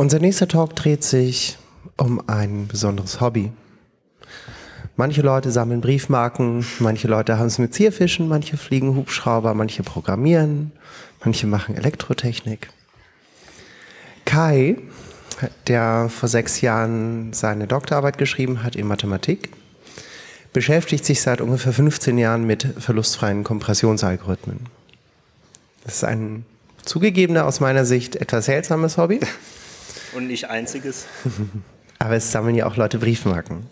Unser nächster Talk dreht sich um ein besonderes Hobby. Manche Leute sammeln Briefmarken, manche Leute haben es mit Zierfischen, manche fliegen Hubschrauber, manche programmieren, manche machen Elektrotechnik. Kai, der vor sechs Jahren seine Doktorarbeit geschrieben hat in Mathematik, beschäftigt sich seit ungefähr 15 Jahren mit verlustfreien Kompressionsalgorithmen. Das ist ein zugegebener aus meiner Sicht etwas seltsames Hobby. Und nicht einziges. Aber es sammeln ja auch Leute Briefmarken.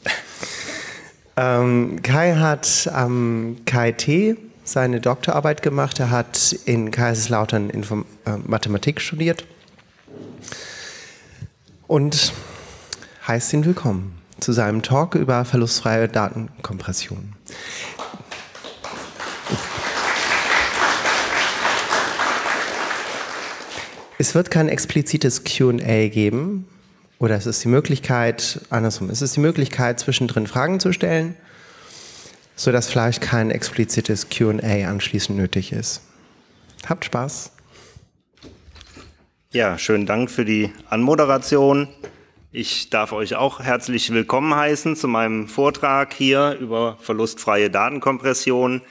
ähm, Kai hat am KIT seine Doktorarbeit gemacht. Er hat in Kaiserslautern Inform äh, Mathematik studiert. Und heißt ihn willkommen zu seinem Talk über verlustfreie Datenkompression. Es wird kein explizites QA geben. Oder es ist die Möglichkeit, andersrum, es ist die Möglichkeit, zwischendrin Fragen zu stellen, sodass vielleicht kein explizites QA anschließend nötig ist. Habt Spaß. Ja, schönen Dank für die Anmoderation. Ich darf euch auch herzlich willkommen heißen zu meinem Vortrag hier über verlustfreie Datenkompression.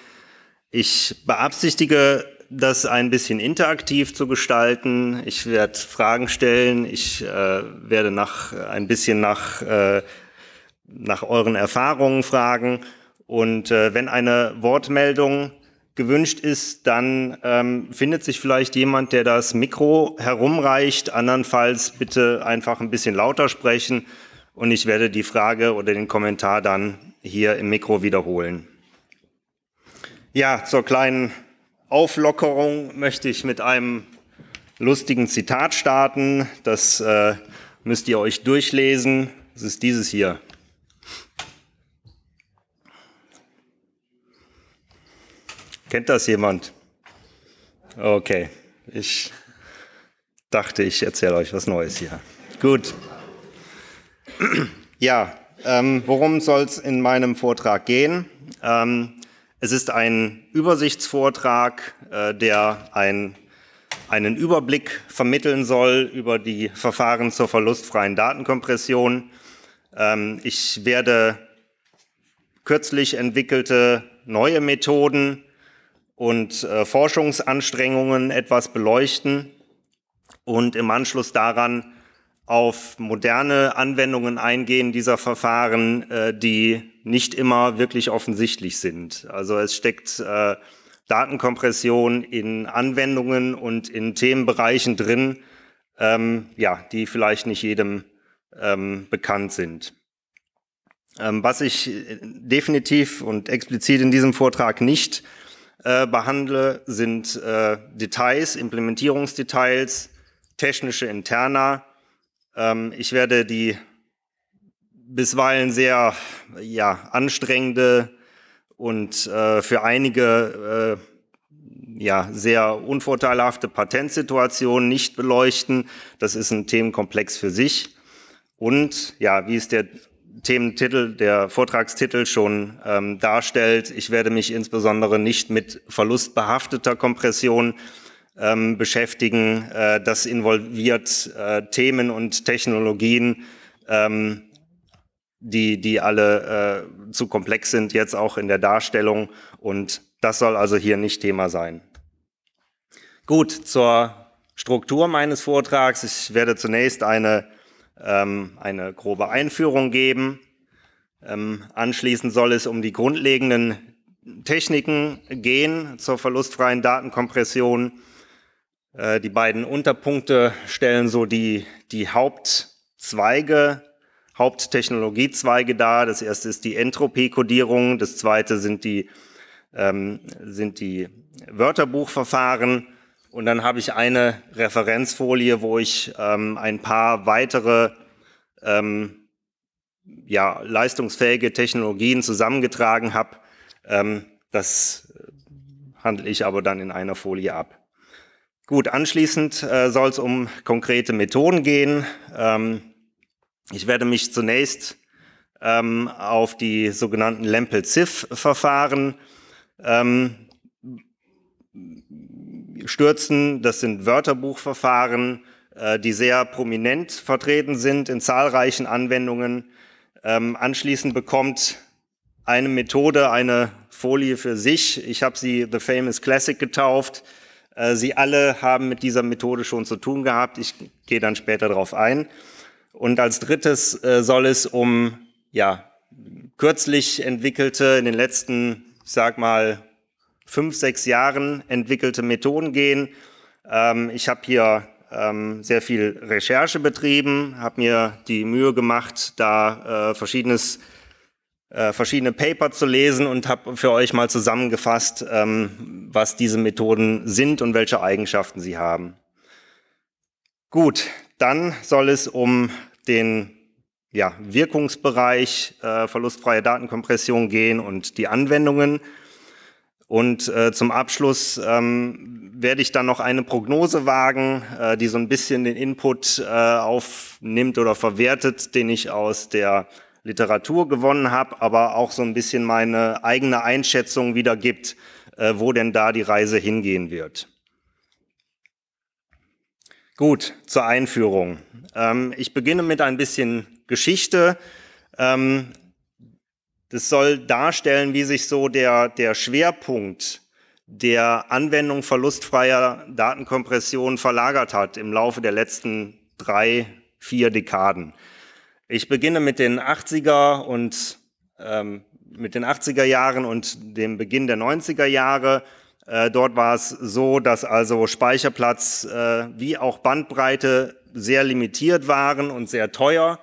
Ich beabsichtige das ein bisschen interaktiv zu gestalten. Ich werde Fragen stellen. Ich äh, werde nach ein bisschen nach äh, nach euren Erfahrungen fragen. Und äh, wenn eine Wortmeldung gewünscht ist, dann ähm, findet sich vielleicht jemand, der das Mikro herumreicht. Andernfalls bitte einfach ein bisschen lauter sprechen und ich werde die Frage oder den Kommentar dann hier im Mikro wiederholen. Ja, zur kleinen Auflockerung möchte ich mit einem lustigen Zitat starten. Das äh, müsst ihr euch durchlesen. Es ist dieses hier. Kennt das jemand? Okay, ich dachte, ich erzähle euch was Neues hier. Gut. Ja, ähm, worum soll es in meinem Vortrag gehen? Ähm, es ist ein Übersichtsvortrag, äh, der ein, einen Überblick vermitteln soll über die Verfahren zur verlustfreien Datenkompression. Ähm, ich werde kürzlich entwickelte neue Methoden und äh, Forschungsanstrengungen etwas beleuchten und im Anschluss daran auf moderne Anwendungen eingehen dieser Verfahren, äh, die nicht immer wirklich offensichtlich sind. Also es steckt äh, Datenkompression in Anwendungen und in Themenbereichen drin, ähm, ja, die vielleicht nicht jedem ähm, bekannt sind. Ähm, was ich äh, definitiv und explizit in diesem Vortrag nicht äh, behandle, sind äh, Details, Implementierungsdetails, technische Interna, ähm, ich werde die bisweilen sehr ja, anstrengende und äh, für einige äh, ja, sehr unvorteilhafte Patentsituation nicht beleuchten. Das ist ein Themenkomplex für sich. Und ja, wie es der Thementitel, der Vortragstitel schon ähm, darstellt, ich werde mich insbesondere nicht mit verlustbehafteter Kompression ähm, beschäftigen. Äh, das involviert äh, Themen und Technologien, ähm, die, die alle äh, zu komplex sind, jetzt auch in der Darstellung. Und das soll also hier nicht Thema sein. Gut, zur Struktur meines Vortrags. Ich werde zunächst eine, ähm, eine grobe Einführung geben. Ähm, anschließend soll es um die grundlegenden Techniken gehen zur verlustfreien Datenkompression. Äh, die beiden Unterpunkte stellen so die, die Hauptzweige, Haupttechnologiezweige dar. Das erste ist die Entropiekodierung, das zweite sind die, ähm, sind die Wörterbuchverfahren. Und dann habe ich eine Referenzfolie, wo ich ähm, ein paar weitere ähm, ja, leistungsfähige Technologien zusammengetragen habe. Ähm, das handle ich aber dann in einer Folie ab. Gut, anschließend äh, soll es um konkrete Methoden gehen. Ähm, ich werde mich zunächst ähm, auf die sogenannten Lempel-Ziff-Verfahren ähm, stürzen. Das sind Wörterbuchverfahren, äh, die sehr prominent vertreten sind in zahlreichen Anwendungen. Ähm, anschließend bekommt eine Methode eine Folie für sich. Ich habe sie The Famous Classic getauft äh, sie alle haben mit dieser Methode schon zu tun gehabt. Ich gehe dann später darauf ein. Und als drittes äh, soll es um ja, kürzlich entwickelte, in den letzten, ich sag mal, fünf, sechs Jahren entwickelte Methoden gehen. Ähm, ich habe hier ähm, sehr viel Recherche betrieben, habe mir die Mühe gemacht, da äh, verschiedenes äh, verschiedene Paper zu lesen und habe für euch mal zusammengefasst, ähm, was diese Methoden sind und welche Eigenschaften sie haben. Gut, dann soll es um den ja, Wirkungsbereich äh, verlustfreie Datenkompression gehen und die Anwendungen. Und äh, zum Abschluss ähm, werde ich dann noch eine Prognose wagen, äh, die so ein bisschen den Input äh, aufnimmt oder verwertet, den ich aus der Literatur gewonnen habe, aber auch so ein bisschen meine eigene Einschätzung wiedergibt, äh, wo denn da die Reise hingehen wird. Gut, zur Einführung. Ähm, ich beginne mit ein bisschen Geschichte. Ähm, das soll darstellen, wie sich so der, der Schwerpunkt der Anwendung verlustfreier Datenkompression verlagert hat im Laufe der letzten drei, vier Dekaden. Ich beginne mit den 80er und ähm, mit den 80er Jahren und dem Beginn der 90er Jahre. Äh, dort war es so, dass also Speicherplatz äh, wie auch Bandbreite sehr limitiert waren und sehr teuer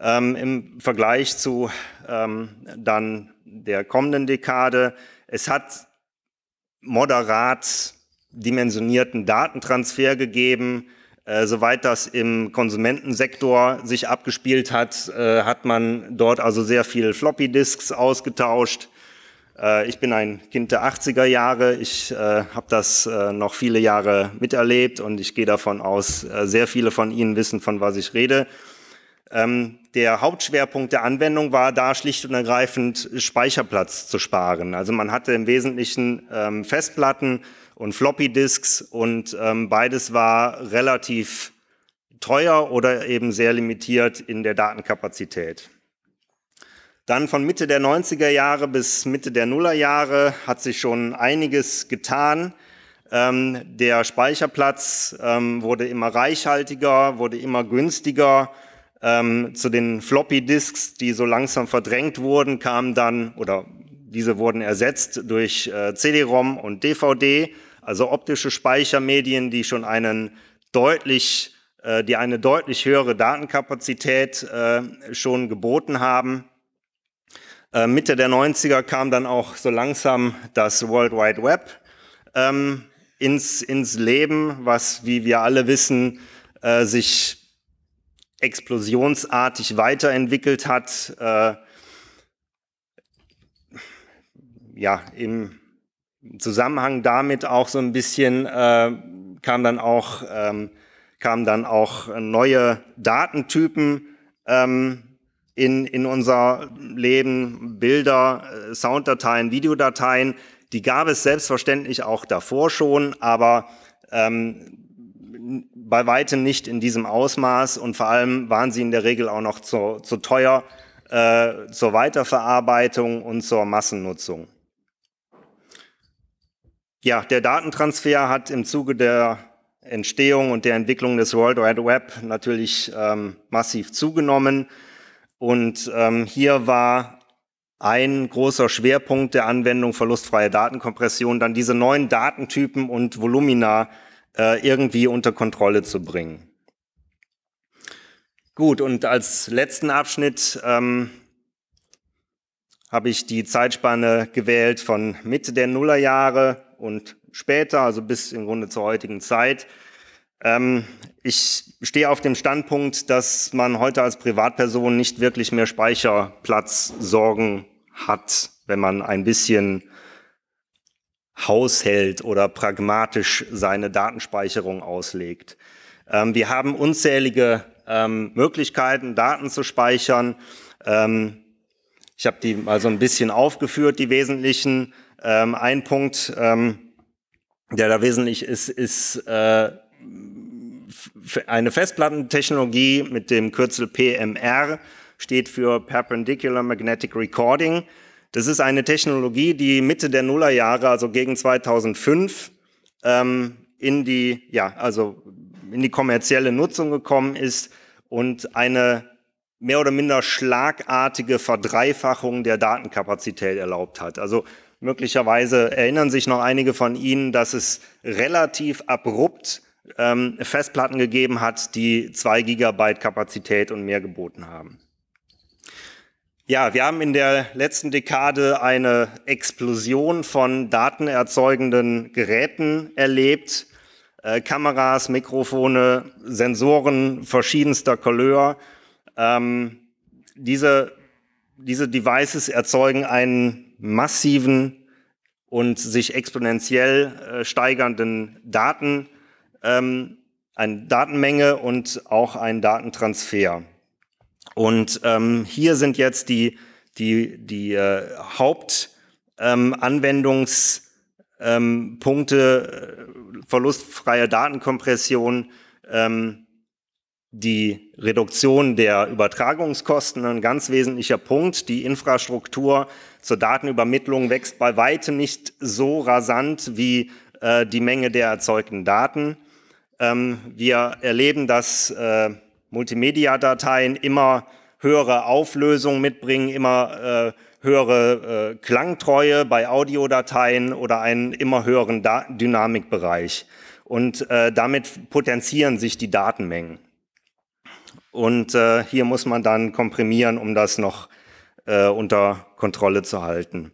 ähm, im Vergleich zu ähm, dann der kommenden Dekade. Es hat moderat dimensionierten Datentransfer gegeben. Äh, soweit das im Konsumentensektor sich abgespielt hat, äh, hat man dort also sehr viel Floppy-Disks ausgetauscht. Äh, ich bin ein Kind der 80er Jahre. Ich äh, habe das äh, noch viele Jahre miterlebt und ich gehe davon aus, äh, sehr viele von Ihnen wissen, von was ich rede. Ähm, der Hauptschwerpunkt der Anwendung war da schlicht und ergreifend Speicherplatz zu sparen. Also man hatte im Wesentlichen ähm, Festplatten und Floppy-Disks und ähm, beides war relativ teuer oder eben sehr limitiert in der Datenkapazität. Dann von Mitte der 90er Jahre bis Mitte der Nuller Jahre hat sich schon einiges getan. Ähm, der Speicherplatz ähm, wurde immer reichhaltiger, wurde immer günstiger ähm, zu den Floppy Disks, die so langsam verdrängt wurden, kamen dann, oder diese wurden ersetzt durch äh, CD-ROM und DVD, also optische Speichermedien, die schon einen deutlich, äh, die eine deutlich höhere Datenkapazität äh, schon geboten haben. Äh, Mitte der 90er kam dann auch so langsam das World Wide Web ähm, ins, ins Leben, was, wie wir alle wissen, äh, sich explosionsartig weiterentwickelt hat. Äh, ja, im Zusammenhang damit auch so ein bisschen äh, kam dann auch, ähm, kamen dann auch neue Datentypen ähm, in, in unser Leben, Bilder, äh, Sounddateien, Videodateien. Die gab es selbstverständlich auch davor schon, aber ähm, bei weitem nicht in diesem Ausmaß und vor allem waren sie in der Regel auch noch zu, zu teuer äh, zur Weiterverarbeitung und zur Massennutzung. Ja, der Datentransfer hat im Zuge der Entstehung und der Entwicklung des World Wide Web natürlich ähm, massiv zugenommen. Und ähm, hier war ein großer Schwerpunkt der Anwendung verlustfreier Datenkompression dann diese neuen Datentypen und Volumina äh, irgendwie unter Kontrolle zu bringen. Gut, und als letzten Abschnitt ähm, habe ich die Zeitspanne gewählt von Mitte der Nullerjahre und später, also bis im Grunde zur heutigen Zeit. Ähm, ich stehe auf dem Standpunkt, dass man heute als Privatperson nicht wirklich mehr Speicherplatz sorgen hat, wenn man ein bisschen haushält oder pragmatisch seine Datenspeicherung auslegt. Ähm, wir haben unzählige ähm, Möglichkeiten, Daten zu speichern. Ähm, ich habe die mal so ein bisschen aufgeführt, die wesentlichen. Ähm, ein Punkt, ähm, der da wesentlich ist, ist äh, eine Festplattentechnologie mit dem Kürzel PMR, steht für Perpendicular Magnetic Recording. Das ist eine Technologie, die Mitte der Nullerjahre, also gegen 2005, ähm, in die, ja, also in die kommerzielle Nutzung gekommen ist und eine mehr oder minder schlagartige Verdreifachung der Datenkapazität erlaubt hat. Also möglicherweise erinnern sich noch einige von Ihnen, dass es relativ abrupt ähm, Festplatten gegeben hat, die zwei Gigabyte Kapazität und mehr geboten haben. Ja, wir haben in der letzten Dekade eine Explosion von datenerzeugenden Geräten erlebt. Äh, Kameras, Mikrofone, Sensoren verschiedenster Couleur. Ähm, diese, diese Devices erzeugen einen massiven und sich exponentiell äh, steigernden Daten, ähm, eine Datenmenge und auch einen Datentransfer. Und ähm, hier sind jetzt die, die, die äh, Hauptanwendungspunkte, ähm, ähm äh, verlustfreie Datenkompression, ähm, die Reduktion der Übertragungskosten ein ganz wesentlicher Punkt. Die Infrastruktur zur Datenübermittlung wächst bei weitem nicht so rasant wie äh, die Menge der erzeugten Daten. Ähm, wir erleben, dass äh, Multimedia-Dateien immer höhere Auflösungen mitbringen, immer äh, höhere äh, Klangtreue bei Audiodateien oder einen immer höheren da Dynamikbereich. Und äh, damit potenzieren sich die Datenmengen. Und äh, hier muss man dann komprimieren, um das noch äh, unter Kontrolle zu halten.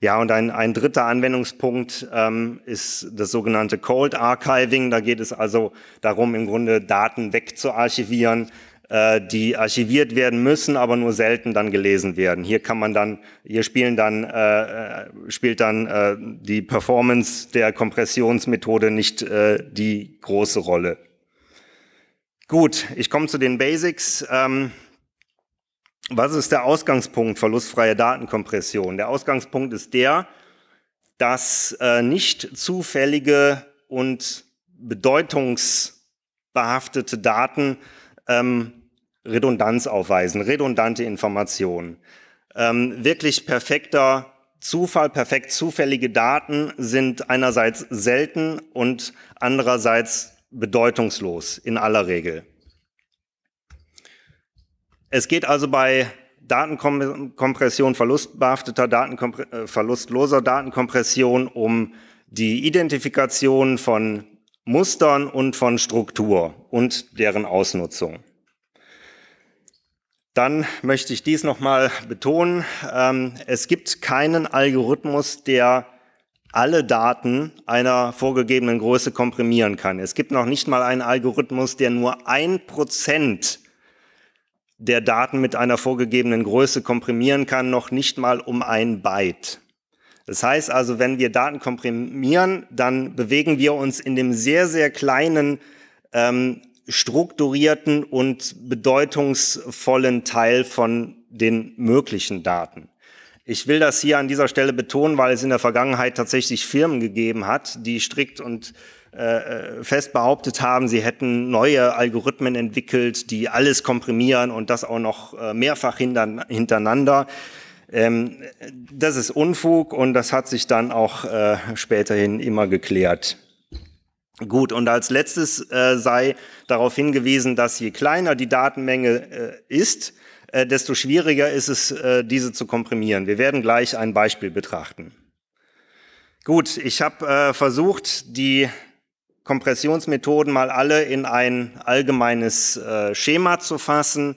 Ja, und ein, ein dritter Anwendungspunkt ähm, ist das sogenannte Cold Archiving. Da geht es also darum, im Grunde Daten wegzuarchivieren, äh, die archiviert werden müssen, aber nur selten dann gelesen werden. Hier kann man dann, hier spielen dann, äh, äh spielt dann äh, die Performance der Kompressionsmethode nicht äh, die große Rolle. Gut, ich komme zu den Basics. Ähm, was ist der Ausgangspunkt verlustfreie Datenkompression? Der Ausgangspunkt ist der, dass äh, nicht zufällige und bedeutungsbehaftete Daten ähm, Redundanz aufweisen, redundante Informationen. Ähm, wirklich perfekter Zufall, perfekt zufällige Daten sind einerseits selten und andererseits bedeutungslos in aller Regel. Es geht also bei Datenkompression, verlustbehafteter Datenkompr äh, verlustloser Datenkompression um die Identifikation von Mustern und von Struktur und deren Ausnutzung. Dann möchte ich dies nochmal betonen. Ähm, es gibt keinen Algorithmus, der alle Daten einer vorgegebenen Größe komprimieren kann. Es gibt noch nicht mal einen Algorithmus, der nur ein Prozent der Daten mit einer vorgegebenen Größe komprimieren kann, noch nicht mal um ein Byte. Das heißt also, wenn wir Daten komprimieren, dann bewegen wir uns in dem sehr, sehr kleinen, ähm, strukturierten und bedeutungsvollen Teil von den möglichen Daten. Ich will das hier an dieser Stelle betonen, weil es in der Vergangenheit tatsächlich Firmen gegeben hat, die strikt und äh, äh, fest behauptet haben, sie hätten neue Algorithmen entwickelt, die alles komprimieren und das auch noch äh, mehrfach hintereinander. Ähm, das ist Unfug und das hat sich dann auch äh, späterhin immer geklärt. Gut, und als letztes sei darauf hingewiesen, dass je kleiner die Datenmenge ist, desto schwieriger ist es, diese zu komprimieren. Wir werden gleich ein Beispiel betrachten. Gut, ich habe versucht, die Kompressionsmethoden mal alle in ein allgemeines äh, Schema zu fassen.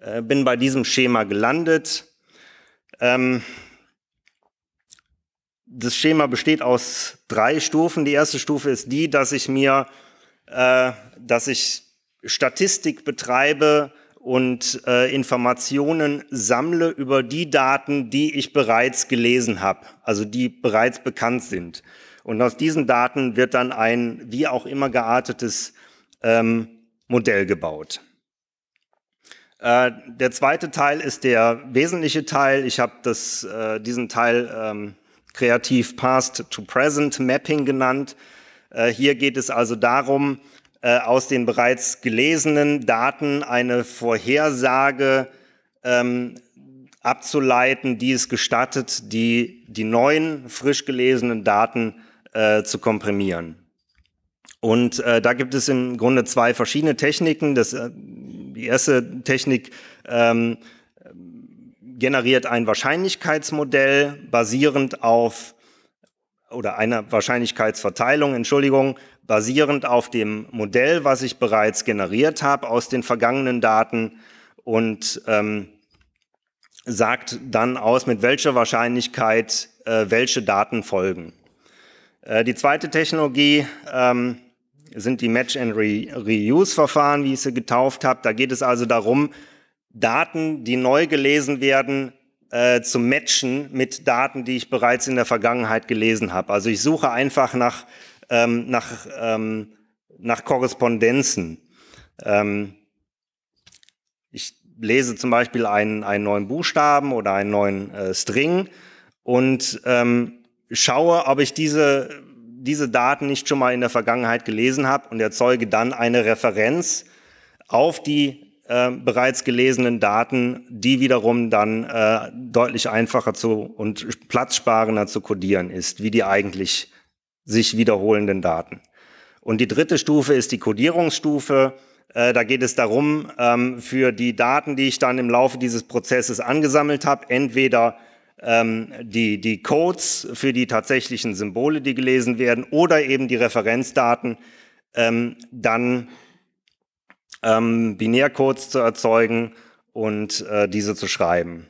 Äh, bin bei diesem Schema gelandet. Ähm, das Schema besteht aus drei Stufen. Die erste Stufe ist die, dass ich mir, äh, dass ich Statistik betreibe und äh, Informationen sammle über die Daten, die ich bereits gelesen habe, also die bereits bekannt sind. Und aus diesen Daten wird dann ein wie auch immer geartetes ähm, Modell gebaut. Äh, der zweite Teil ist der wesentliche Teil. Ich habe äh, diesen Teil ähm, kreativ Past to Present Mapping genannt. Äh, hier geht es also darum, äh, aus den bereits gelesenen Daten eine Vorhersage ähm, abzuleiten, die es gestattet, die, die neuen frisch gelesenen Daten äh, zu komprimieren. Und äh, da gibt es im Grunde zwei verschiedene Techniken. Das, äh, die erste Technik ähm, generiert ein Wahrscheinlichkeitsmodell basierend auf oder eine Wahrscheinlichkeitsverteilung, Entschuldigung, basierend auf dem Modell, was ich bereits generiert habe aus den vergangenen Daten und ähm, sagt dann aus, mit welcher Wahrscheinlichkeit äh, welche Daten folgen. Äh, die zweite Technologie ähm, sind die Match and Re Reuse Verfahren, wie ich sie getauft habe. Da geht es also darum, Daten, die neu gelesen werden, äh, zu matchen mit Daten, die ich bereits in der Vergangenheit gelesen habe. Also ich suche einfach nach, ähm, nach, ähm, nach Korrespondenzen. Ähm, ich lese zum Beispiel einen, einen neuen Buchstaben oder einen neuen äh, String und ähm, schaue, ob ich diese, diese Daten nicht schon mal in der Vergangenheit gelesen habe und erzeuge dann eine Referenz auf die äh, bereits gelesenen Daten, die wiederum dann äh, deutlich einfacher zu und platzsparender zu codieren ist, wie die eigentlich sich wiederholenden Daten. Und die dritte Stufe ist die Codierungsstufe. Äh, da geht es darum, ähm, für die Daten, die ich dann im Laufe dieses Prozesses angesammelt habe, entweder ähm, die, die Codes für die tatsächlichen Symbole, die gelesen werden, oder eben die Referenzdaten, ähm, dann ähm, Binärcodes zu erzeugen und äh, diese zu schreiben.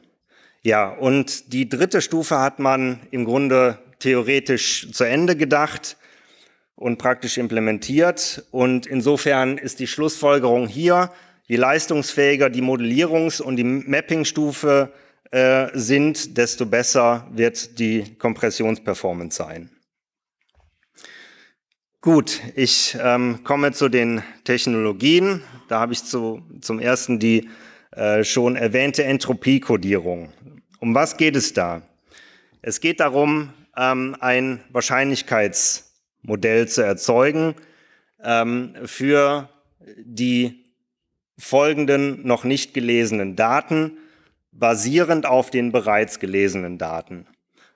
Ja, und die dritte Stufe hat man im Grunde theoretisch zu Ende gedacht und praktisch implementiert. Und insofern ist die Schlussfolgerung hier, je leistungsfähiger die Modellierungs- und die Mapping-Stufe äh, sind, desto besser wird die Kompressionsperformance sein. Gut, ich ähm, komme zu den Technologien. Da habe ich zu, zum ersten die äh, schon erwähnte Entropiekodierung. Um was geht es da? Es geht darum, ähm, ein Wahrscheinlichkeitsmodell zu erzeugen ähm, für die folgenden noch nicht gelesenen Daten, basierend auf den bereits gelesenen Daten.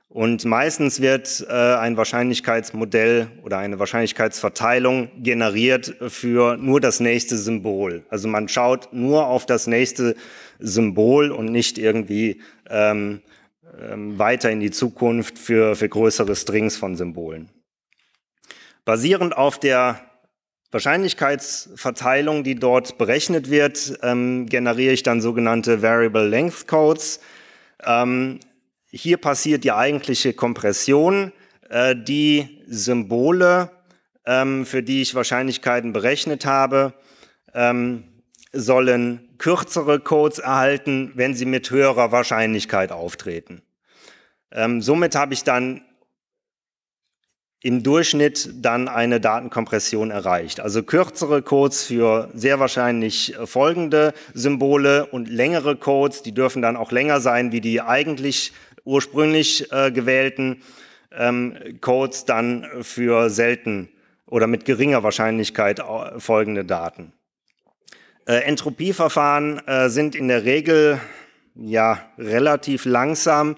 Und meistens wird äh, ein Wahrscheinlichkeitsmodell oder eine Wahrscheinlichkeitsverteilung generiert für nur das nächste Symbol. Also man schaut nur auf das nächste Symbol und nicht irgendwie ähm, ähm, weiter in die Zukunft für, für größere Strings von Symbolen. Basierend auf der Wahrscheinlichkeitsverteilung, die dort berechnet wird, ähm, generiere ich dann sogenannte Variable Length Codes. Ähm, hier passiert die eigentliche Kompression. Äh, die Symbole, ähm, für die ich Wahrscheinlichkeiten berechnet habe, ähm, sollen kürzere Codes erhalten, wenn sie mit höherer Wahrscheinlichkeit auftreten. Ähm, somit habe ich dann im Durchschnitt dann eine Datenkompression erreicht. Also kürzere Codes für sehr wahrscheinlich äh, folgende Symbole und längere Codes, die dürfen dann auch länger sein wie die eigentlich ursprünglich äh, gewählten ähm, Codes, dann für selten oder mit geringer Wahrscheinlichkeit äh, folgende Daten. Äh, Entropieverfahren äh, sind in der Regel ja relativ langsam,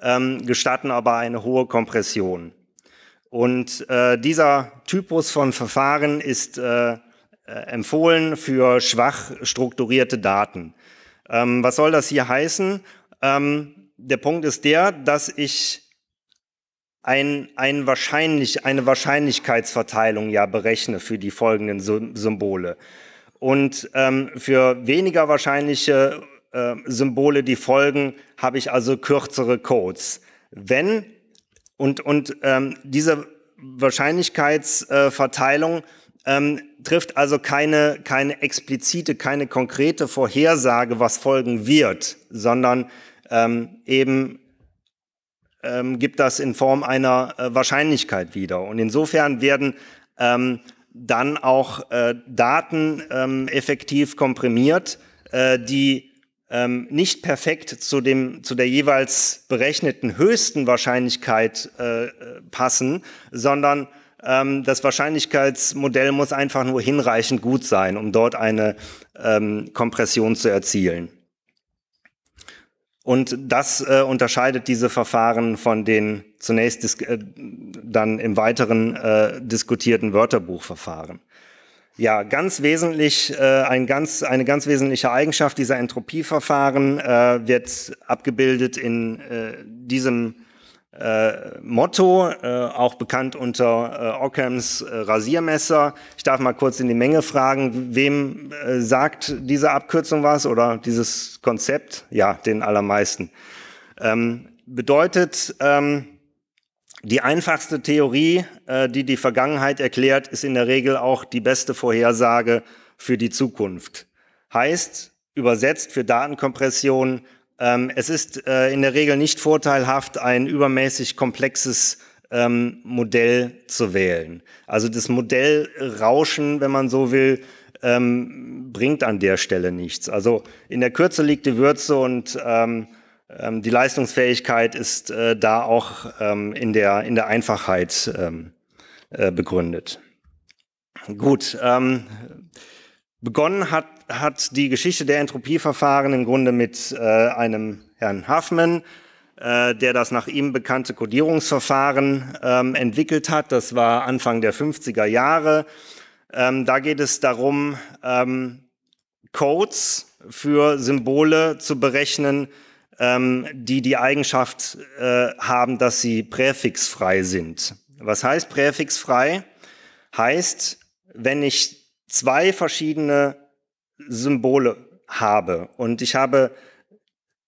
ähm, gestatten aber eine hohe Kompression. Und äh, dieser Typus von Verfahren ist äh, äh, empfohlen für schwach strukturierte Daten. Ähm, was soll das hier heißen? Ähm, der Punkt ist der, dass ich ein, ein wahrscheinlich, eine Wahrscheinlichkeitsverteilung ja berechne für die folgenden Symbole. Und ähm, für weniger wahrscheinliche äh, Symbole, die folgen, habe ich also kürzere Codes. Wenn und, und ähm, diese Wahrscheinlichkeitsverteilung ähm, trifft also keine, keine explizite, keine konkrete Vorhersage, was folgen wird, sondern ähm, eben ähm, gibt das in Form einer äh, Wahrscheinlichkeit wieder. Und insofern werden ähm, dann auch äh, Daten ähm, effektiv komprimiert, äh, die ähm, nicht perfekt zu, dem, zu der jeweils berechneten höchsten Wahrscheinlichkeit äh, passen, sondern ähm, das Wahrscheinlichkeitsmodell muss einfach nur hinreichend gut sein, um dort eine ähm, Kompression zu erzielen. Und das äh, unterscheidet diese Verfahren von den zunächst äh, dann im weiteren äh, diskutierten Wörterbuchverfahren. Ja, ganz wesentlich, äh, ein ganz, eine ganz wesentliche Eigenschaft dieser Entropieverfahren äh, wird abgebildet in äh, diesem äh, Motto, äh, auch bekannt unter äh, Ockhams äh, Rasiermesser. Ich darf mal kurz in die Menge fragen, wem äh, sagt diese Abkürzung was oder dieses Konzept? Ja, den allermeisten. Ähm, bedeutet, ähm, die einfachste Theorie, äh, die die Vergangenheit erklärt, ist in der Regel auch die beste Vorhersage für die Zukunft. Heißt, übersetzt für Datenkompression, ähm, es ist äh, in der Regel nicht vorteilhaft, ein übermäßig komplexes ähm, Modell zu wählen. Also das Modellrauschen, wenn man so will, ähm, bringt an der Stelle nichts. Also in der Kürze liegt die Würze und ähm, die Leistungsfähigkeit ist äh, da auch ähm, in, der, in der Einfachheit ähm, äh, begründet. Gut, ähm, begonnen hat, hat die Geschichte der Entropieverfahren im Grunde mit äh, einem Herrn Huffman, äh, der das nach ihm bekannte Codierungsverfahren ähm, entwickelt hat. Das war Anfang der 50er Jahre. Ähm, da geht es darum, Codes für Symbole zu berechnen, ähm, die die Eigenschaft äh, haben, dass sie präfixfrei sind. Was heißt präfixfrei? Heißt, wenn ich zwei verschiedene Symbole habe und ich habe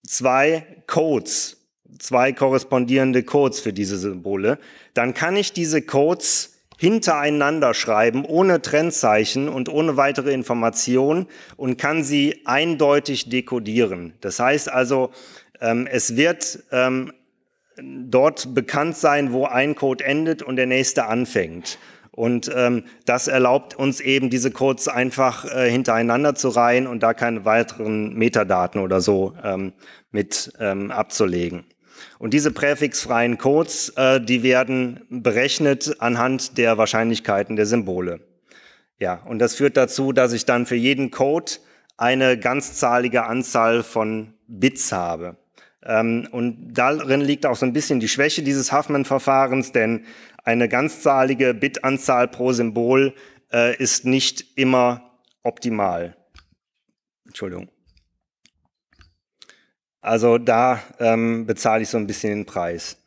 zwei Codes, zwei korrespondierende Codes für diese Symbole, dann kann ich diese Codes hintereinander schreiben, ohne Trennzeichen und ohne weitere Information und kann sie eindeutig dekodieren. Das heißt also, ähm, es wird ähm, dort bekannt sein, wo ein Code endet und der nächste anfängt. Und ähm, das erlaubt uns eben, diese Codes einfach äh, hintereinander zu reihen und da keine weiteren Metadaten oder so mit abzulegen. Und diese präfixfreien Codes, äh, die werden berechnet anhand der Wahrscheinlichkeiten der Symbole. Ja, und das führt dazu, dass ich dann für jeden Code eine ganzzahlige Anzahl von Bits habe. Ähm, und darin liegt auch so ein bisschen die Schwäche dieses Huffman-Verfahrens, denn eine ganzzahlige Bitanzahl pro Symbol äh, ist nicht immer optimal. Entschuldigung. Also da ähm, bezahle ich so ein bisschen den Preis.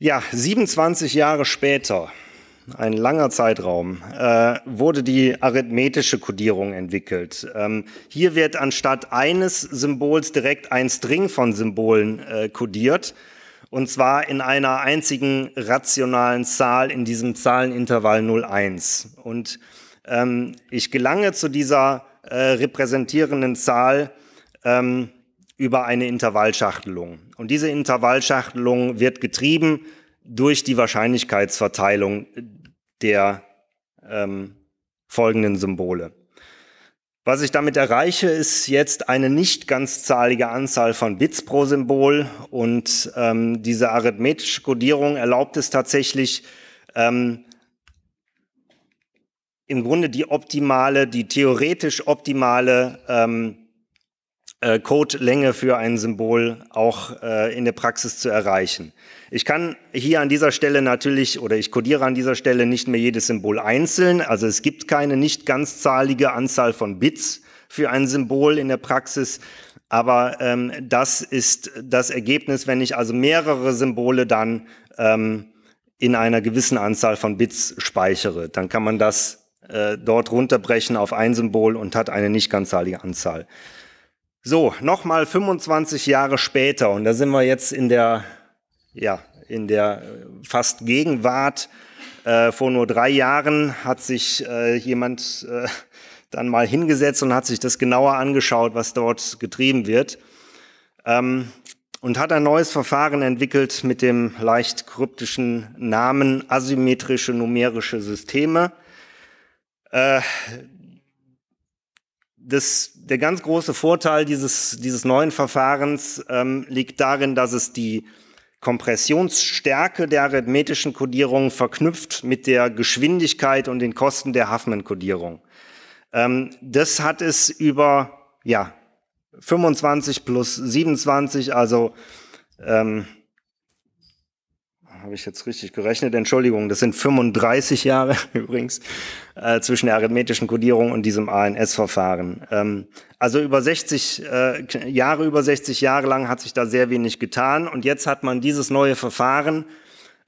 Ja, 27 Jahre später, ein langer Zeitraum, äh, wurde die arithmetische Codierung entwickelt. Ähm, hier wird anstatt eines Symbols direkt ein String von Symbolen äh, codiert. Und zwar in einer einzigen rationalen Zahl in diesem Zahlenintervall 01. Und ähm, ich gelange zu dieser äh, repräsentierenden Zahl ähm, über eine Intervallschachtelung. Und diese Intervallschachtelung wird getrieben durch die Wahrscheinlichkeitsverteilung der ähm, folgenden Symbole. Was ich damit erreiche, ist jetzt eine nicht ganzzahlige Anzahl von Bits pro Symbol und ähm, diese arithmetische Codierung erlaubt es tatsächlich, ähm, im Grunde die optimale, die theoretisch optimale ähm, äh, Codelänge für ein Symbol auch äh, in der Praxis zu erreichen. Ich kann hier an dieser Stelle natürlich oder ich codiere an dieser Stelle nicht mehr jedes Symbol einzeln. Also es gibt keine nicht ganzzahlige Anzahl von Bits für ein Symbol in der Praxis. Aber ähm, das ist das Ergebnis, wenn ich also mehrere Symbole dann ähm, in einer gewissen Anzahl von Bits speichere. Dann kann man das äh, dort runterbrechen auf ein Symbol und hat eine nicht ganzzahlige Anzahl. So, nochmal 25 Jahre später, und da sind wir jetzt in der, ja, in der äh, fast Gegenwart. Äh, vor nur drei Jahren hat sich äh, jemand äh, dann mal hingesetzt und hat sich das genauer angeschaut, was dort getrieben wird. Ähm, und hat ein neues Verfahren entwickelt mit dem leicht kryptischen Namen asymmetrische numerische Systeme äh, das, der ganz große Vorteil dieses, dieses neuen Verfahrens ähm, liegt darin, dass es die Kompressionsstärke der arithmetischen Codierung verknüpft mit der Geschwindigkeit und den Kosten der Huffman-Codierung. Ähm, das hat es über ja, 25 plus 27, also ähm, habe ich jetzt richtig gerechnet, Entschuldigung, das sind 35 Jahre übrigens äh, zwischen der arithmetischen Kodierung und diesem ANS-Verfahren. Ähm, also über 60 äh, Jahre, über 60 Jahre lang hat sich da sehr wenig getan und jetzt hat man dieses neue Verfahren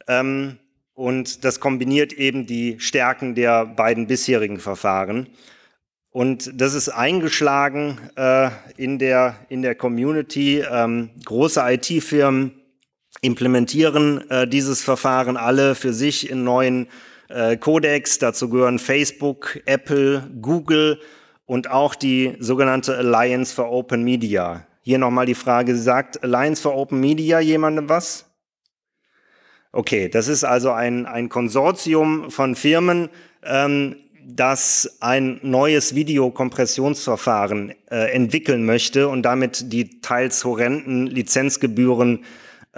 ähm, und das kombiniert eben die Stärken der beiden bisherigen Verfahren. Und das ist eingeschlagen äh, in, der, in der Community. Ähm, große IT-Firmen implementieren äh, dieses Verfahren alle für sich in neuen äh, Codex. Dazu gehören Facebook, Apple, Google und auch die sogenannte Alliance for Open Media. Hier nochmal die Frage, sagt Alliance for Open Media jemandem was? Okay, das ist also ein, ein Konsortium von Firmen, ähm, das ein neues Videokompressionsverfahren äh, entwickeln möchte und damit die teils horrenden Lizenzgebühren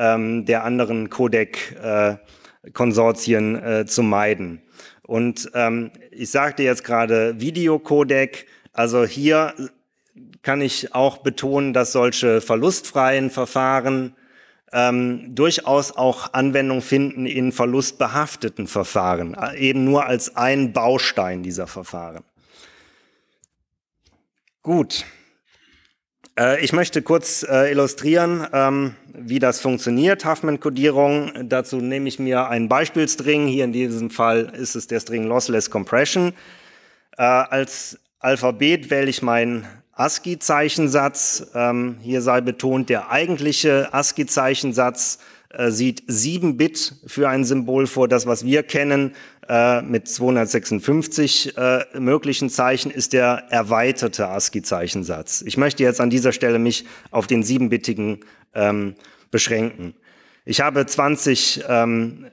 ähm, der anderen Codec-Konsortien äh, äh, zu meiden. Und ähm, ich sagte jetzt gerade Videocodec, also hier kann ich auch betonen, dass solche verlustfreien Verfahren ähm, durchaus auch Anwendung finden in verlustbehafteten Verfahren, äh, eben nur als ein Baustein dieser Verfahren. Gut, äh, ich möchte kurz äh, illustrieren, ähm, wie das funktioniert, Huffman-Kodierung. Dazu nehme ich mir einen Beispielstring. Hier in diesem Fall ist es der String Lossless Compression. Äh, als Alphabet wähle ich meinen ASCII-Zeichensatz. Ähm, hier sei betont der eigentliche ASCII-Zeichensatz äh, sieht 7 Bit für ein Symbol vor. Das, was wir kennen äh, mit 256 äh, möglichen Zeichen, ist der erweiterte ASCII-Zeichensatz. Ich möchte jetzt an dieser Stelle mich auf den 7-bittigen ähm, beschränken. Ich habe 20, ähm,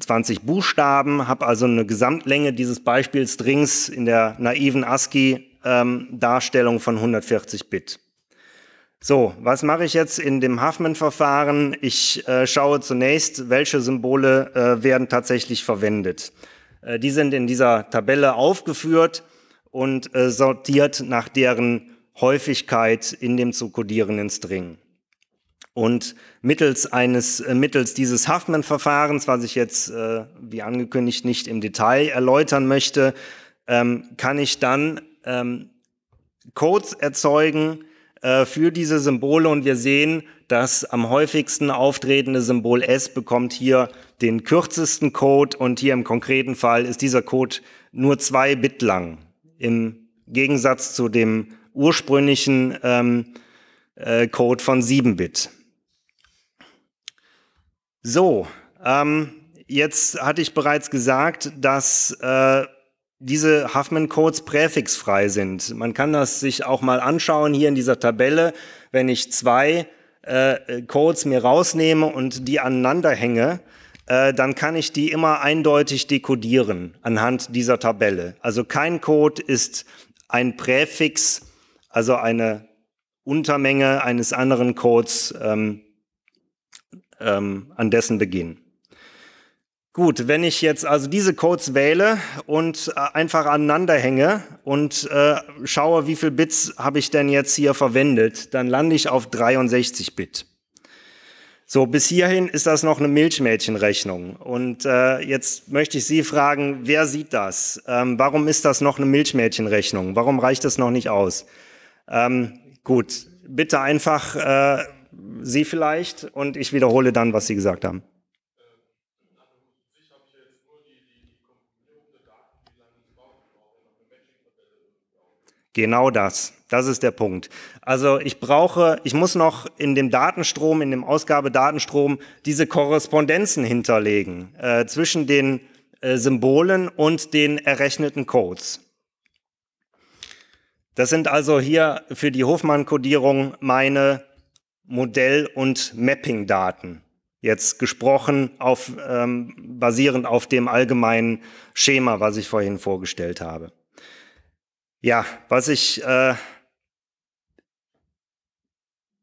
20 äh, Buchstaben, habe also eine Gesamtlänge dieses Beispielstrings in der naiven ASCII-Darstellung ähm, von 140 Bit. So, was mache ich jetzt in dem Huffman-Verfahren? Ich äh, schaue zunächst, welche Symbole äh, werden tatsächlich verwendet. Äh, die sind in dieser Tabelle aufgeführt und äh, sortiert nach deren Häufigkeit in dem zu kodierenden String. Und mittels eines, äh, mittels dieses Huffman-Verfahrens, was ich jetzt, äh, wie angekündigt, nicht im Detail erläutern möchte, ähm, kann ich dann ähm, Codes erzeugen, äh, für diese Symbole und wir sehen, das am häufigsten auftretende Symbol S bekommt hier den kürzesten Code und hier im konkreten Fall ist dieser Code nur zwei Bit lang. Im Gegensatz zu dem ursprünglichen ähm, äh, Code von sieben Bit. So, ähm, jetzt hatte ich bereits gesagt, dass äh, diese Huffman-Codes präfixfrei sind. Man kann das sich auch mal anschauen hier in dieser Tabelle. Wenn ich zwei äh, Codes mir rausnehme und die aneinander hänge, äh, dann kann ich die immer eindeutig dekodieren anhand dieser Tabelle. Also kein Code ist ein Präfix, also eine Untermenge eines anderen Codes ähm, ähm, an dessen Beginn. Gut, wenn ich jetzt also diese Codes wähle und äh, einfach aneinander hänge und äh, schaue, wie viel Bits habe ich denn jetzt hier verwendet, dann lande ich auf 63 Bit. So, bis hierhin ist das noch eine Milchmädchenrechnung. Und äh, jetzt möchte ich Sie fragen, wer sieht das? Ähm, warum ist das noch eine Milchmädchenrechnung? Warum reicht das noch nicht aus? Ähm, gut, bitte einfach äh, Sie vielleicht und ich wiederhole dann, was Sie gesagt haben. Genau das. Das ist der Punkt. Also ich brauche, ich muss noch in dem Datenstrom, in dem Ausgabedatenstrom diese Korrespondenzen hinterlegen äh, zwischen den äh, Symbolen und den errechneten Codes. Das sind also hier für die Hofmann-Kodierung meine Modell- und Mapping-Daten. Jetzt gesprochen auf, ähm, basierend auf dem allgemeinen Schema, was ich vorhin vorgestellt habe. Ja, was ich äh,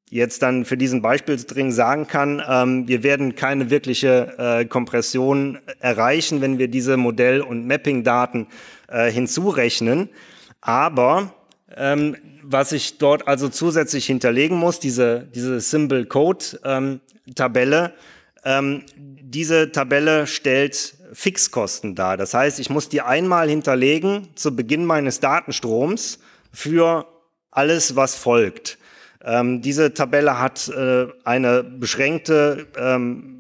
jetzt dann für diesen Beispielsdring sagen kann, ähm, wir werden keine wirkliche äh, Kompression erreichen, wenn wir diese Modell- und Mapping-Daten äh, hinzurechnen. Aber ähm, was ich dort also zusätzlich hinterlegen muss, diese, diese Symbol Code ähm, Tabelle, ähm, diese Tabelle stellt Fixkosten da. Das heißt, ich muss die einmal hinterlegen zu Beginn meines Datenstroms für alles, was folgt. Ähm, diese Tabelle hat äh, eine beschränkte, ähm,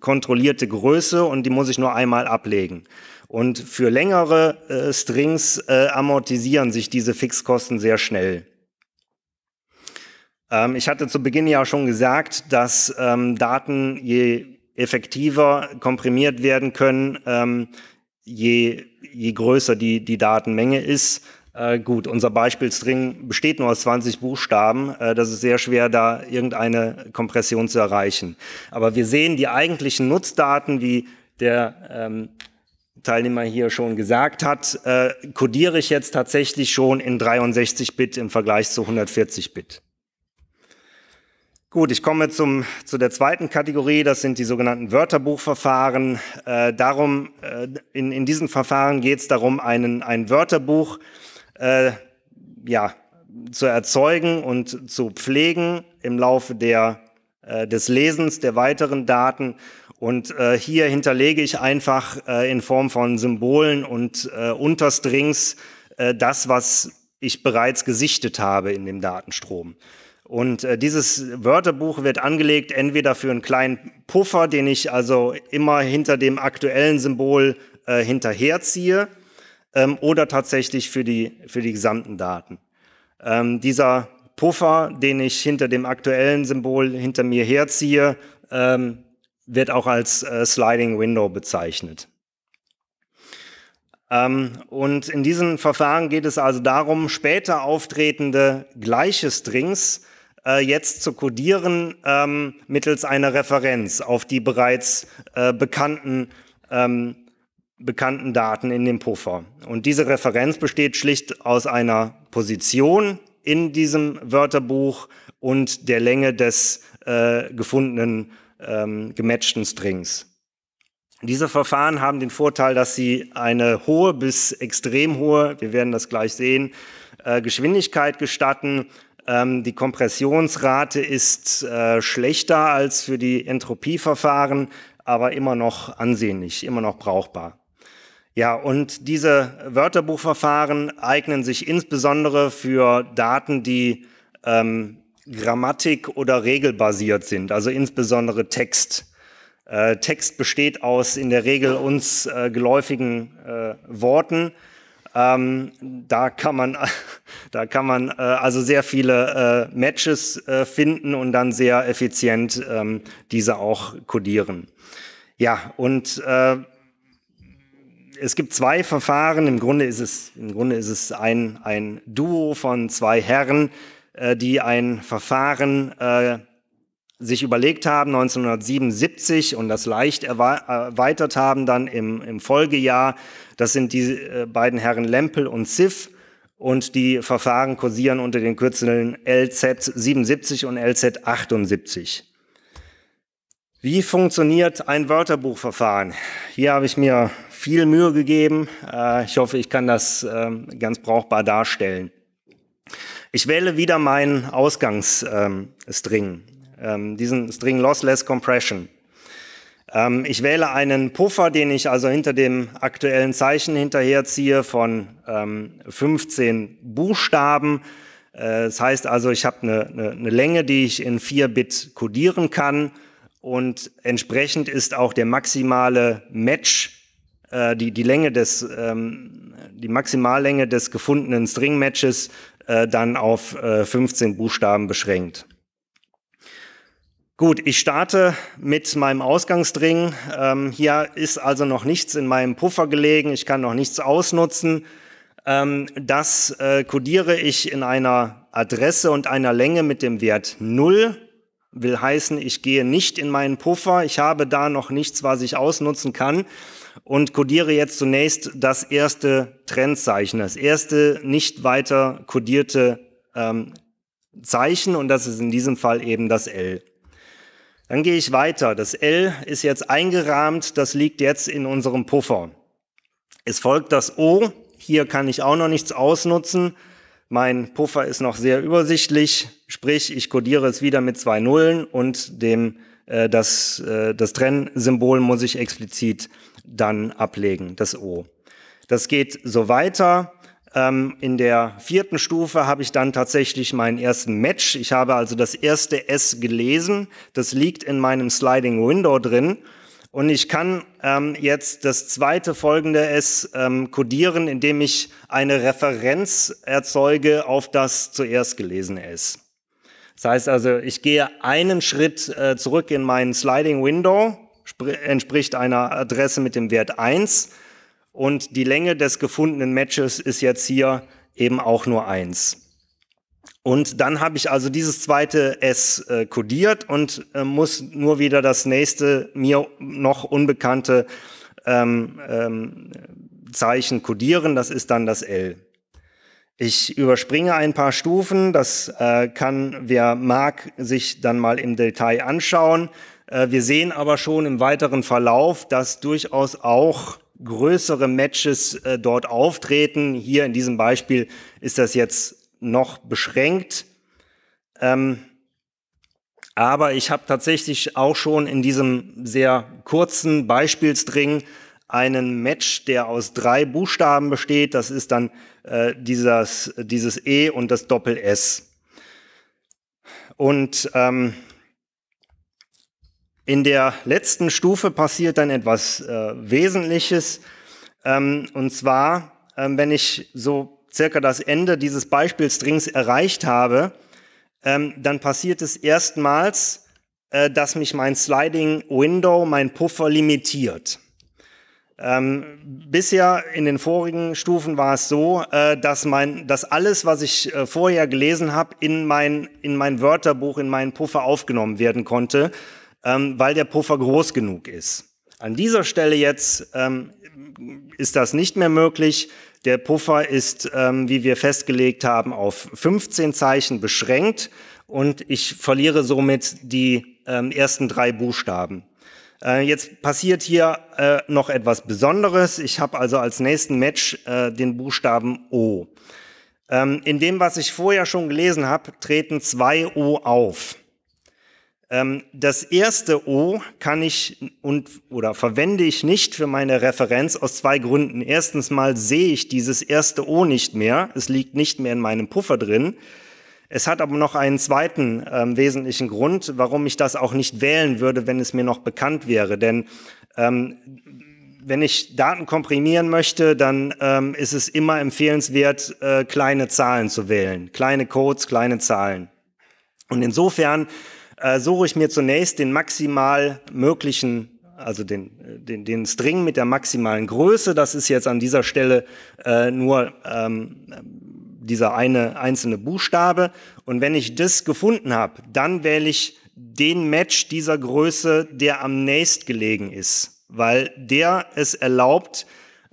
kontrollierte Größe und die muss ich nur einmal ablegen. Und für längere äh, Strings äh, amortisieren sich diese Fixkosten sehr schnell. Ähm, ich hatte zu Beginn ja schon gesagt, dass ähm, Daten je effektiver komprimiert werden können, ähm, je, je größer die, die Datenmenge ist. Äh, gut, unser Beispielstring besteht nur aus 20 Buchstaben. Äh, das ist sehr schwer, da irgendeine Kompression zu erreichen. Aber wir sehen die eigentlichen Nutzdaten, wie der ähm, Teilnehmer hier schon gesagt hat, äh, codiere ich jetzt tatsächlich schon in 63 Bit im Vergleich zu 140 Bit. Gut, ich komme zum, zu der zweiten Kategorie, das sind die sogenannten Wörterbuchverfahren. Äh, darum, äh, in, in diesen Verfahren geht es darum, einen, ein Wörterbuch äh, ja, zu erzeugen und zu pflegen im Laufe der, äh, des Lesens der weiteren Daten. Und äh, hier hinterlege ich einfach äh, in Form von Symbolen und äh, Unterstrings äh, das, was ich bereits gesichtet habe in dem Datenstrom. Und äh, dieses Wörterbuch wird angelegt entweder für einen kleinen Puffer, den ich also immer hinter dem aktuellen Symbol äh, hinterherziehe, ähm, oder tatsächlich für die, für die gesamten Daten. Ähm, dieser Puffer, den ich hinter dem aktuellen Symbol hinter mir herziehe, ähm, wird auch als äh, Sliding Window bezeichnet. Ähm, und in diesem Verfahren geht es also darum, später auftretende gleiche Strings äh, jetzt zu codieren ähm, mittels einer Referenz auf die bereits äh, bekannten, ähm, bekannten Daten in dem Puffer. Und diese Referenz besteht schlicht aus einer Position in diesem Wörterbuch und der Länge des äh, gefundenen ähm, gematchten Strings. Diese Verfahren haben den Vorteil, dass sie eine hohe bis extrem hohe, wir werden das gleich sehen, äh, Geschwindigkeit gestatten, ähm, die Kompressionsrate ist äh, schlechter als für die Entropieverfahren, aber immer noch ansehnlich, immer noch brauchbar. Ja, und diese Wörterbuchverfahren eignen sich insbesondere für Daten, die ähm, Grammatik- oder regelbasiert sind, also insbesondere Text. Äh, Text besteht aus in der Regel uns äh, geläufigen äh, Worten ähm, da kann man, da kann man äh, also sehr viele äh, Matches äh, finden und dann sehr effizient ähm, diese auch codieren. Ja, und äh, es gibt zwei Verfahren. Im Grunde ist es, im Grunde ist es ein, ein Duo von zwei Herren, äh, die ein Verfahren äh, sich überlegt haben, 1977 und das leicht erweitert haben dann im, im Folgejahr. Das sind die äh, beiden Herren Lempel und Ziff und die Verfahren kursieren unter den Kürzeln LZ77 und LZ78. Wie funktioniert ein Wörterbuchverfahren? Hier habe ich mir viel Mühe gegeben. Äh, ich hoffe, ich kann das ähm, ganz brauchbar darstellen. Ich wähle wieder meinen Ausgangsstring ähm, diesen String Lossless Compression. Ähm, ich wähle einen Puffer, den ich also hinter dem aktuellen Zeichen hinterherziehe von ähm, 15 Buchstaben. Äh, das heißt also, ich habe eine, eine, eine Länge, die ich in 4 Bit codieren kann und entsprechend ist auch der maximale Match, äh, die, die Länge des, ähm, die Maximallänge des gefundenen String-Matches äh, dann auf äh, 15 Buchstaben beschränkt. Gut, ich starte mit meinem Ausgangsdring. Ähm, hier ist also noch nichts in meinem Puffer gelegen, ich kann noch nichts ausnutzen. Ähm, das äh, codiere ich in einer Adresse und einer Länge mit dem Wert 0. Will heißen, ich gehe nicht in meinen Puffer, ich habe da noch nichts, was ich ausnutzen kann und codiere jetzt zunächst das erste Trendzeichen, das erste nicht weiter codierte ähm, Zeichen und das ist in diesem Fall eben das L. Dann gehe ich weiter. Das L ist jetzt eingerahmt, das liegt jetzt in unserem Puffer. Es folgt das O, hier kann ich auch noch nichts ausnutzen. Mein Puffer ist noch sehr übersichtlich, sprich ich codiere es wieder mit zwei Nullen und dem, äh, das, äh, das Trennsymbol muss ich explizit dann ablegen, das O. Das geht so weiter. Ähm, in der vierten Stufe habe ich dann tatsächlich meinen ersten Match. Ich habe also das erste S gelesen. Das liegt in meinem Sliding Window drin. Und ich kann ähm, jetzt das zweite folgende S ähm, codieren, indem ich eine Referenz erzeuge auf das zuerst gelesene S. Das heißt also, ich gehe einen Schritt äh, zurück in meinen Sliding Window, entspricht einer Adresse mit dem Wert 1 und die Länge des gefundenen Matches ist jetzt hier eben auch nur eins. Und dann habe ich also dieses zweite S äh, codiert und äh, muss nur wieder das nächste mir noch unbekannte ähm, ähm, Zeichen codieren. Das ist dann das L. Ich überspringe ein paar Stufen. Das äh, kann, wer mag, sich dann mal im Detail anschauen. Äh, wir sehen aber schon im weiteren Verlauf, dass durchaus auch größere Matches äh, dort auftreten. Hier in diesem Beispiel ist das jetzt noch beschränkt. Ähm, aber ich habe tatsächlich auch schon in diesem sehr kurzen Beispielsdring einen Match, der aus drei Buchstaben besteht. Das ist dann äh, dieses, dieses E und das Doppel S. Und ähm, in der letzten Stufe passiert dann etwas äh, Wesentliches. Ähm, und zwar, ähm, wenn ich so circa das Ende dieses Beispielstrings erreicht habe, ähm, dann passiert es erstmals, äh, dass mich mein Sliding Window, mein Puffer limitiert. Ähm, bisher in den vorigen Stufen war es so, äh, dass, mein, dass alles, was ich äh, vorher gelesen habe, in mein, in mein Wörterbuch, in meinen Puffer aufgenommen werden konnte ähm, weil der Puffer groß genug ist. An dieser Stelle jetzt ähm, ist das nicht mehr möglich. Der Puffer ist, ähm, wie wir festgelegt haben, auf 15 Zeichen beschränkt und ich verliere somit die ähm, ersten drei Buchstaben. Äh, jetzt passiert hier äh, noch etwas Besonderes. Ich habe also als nächsten Match äh, den Buchstaben O. Ähm, in dem, was ich vorher schon gelesen habe, treten zwei O auf. Ähm, das erste O kann ich und oder verwende ich nicht für meine Referenz aus zwei Gründen. Erstens mal sehe ich dieses erste O nicht mehr. Es liegt nicht mehr in meinem Puffer drin. Es hat aber noch einen zweiten ähm, wesentlichen Grund, warum ich das auch nicht wählen würde, wenn es mir noch bekannt wäre. Denn ähm, wenn ich Daten komprimieren möchte, dann ähm, ist es immer empfehlenswert, äh, kleine Zahlen zu wählen. Kleine Codes, kleine Zahlen. Und insofern äh, suche ich mir zunächst den maximal möglichen, also den, äh, den, den String mit der maximalen Größe. Das ist jetzt an dieser Stelle äh, nur ähm, dieser eine einzelne Buchstabe. Und wenn ich das gefunden habe, dann wähle ich den Match dieser Größe, der am nächst gelegen ist, weil der es erlaubt,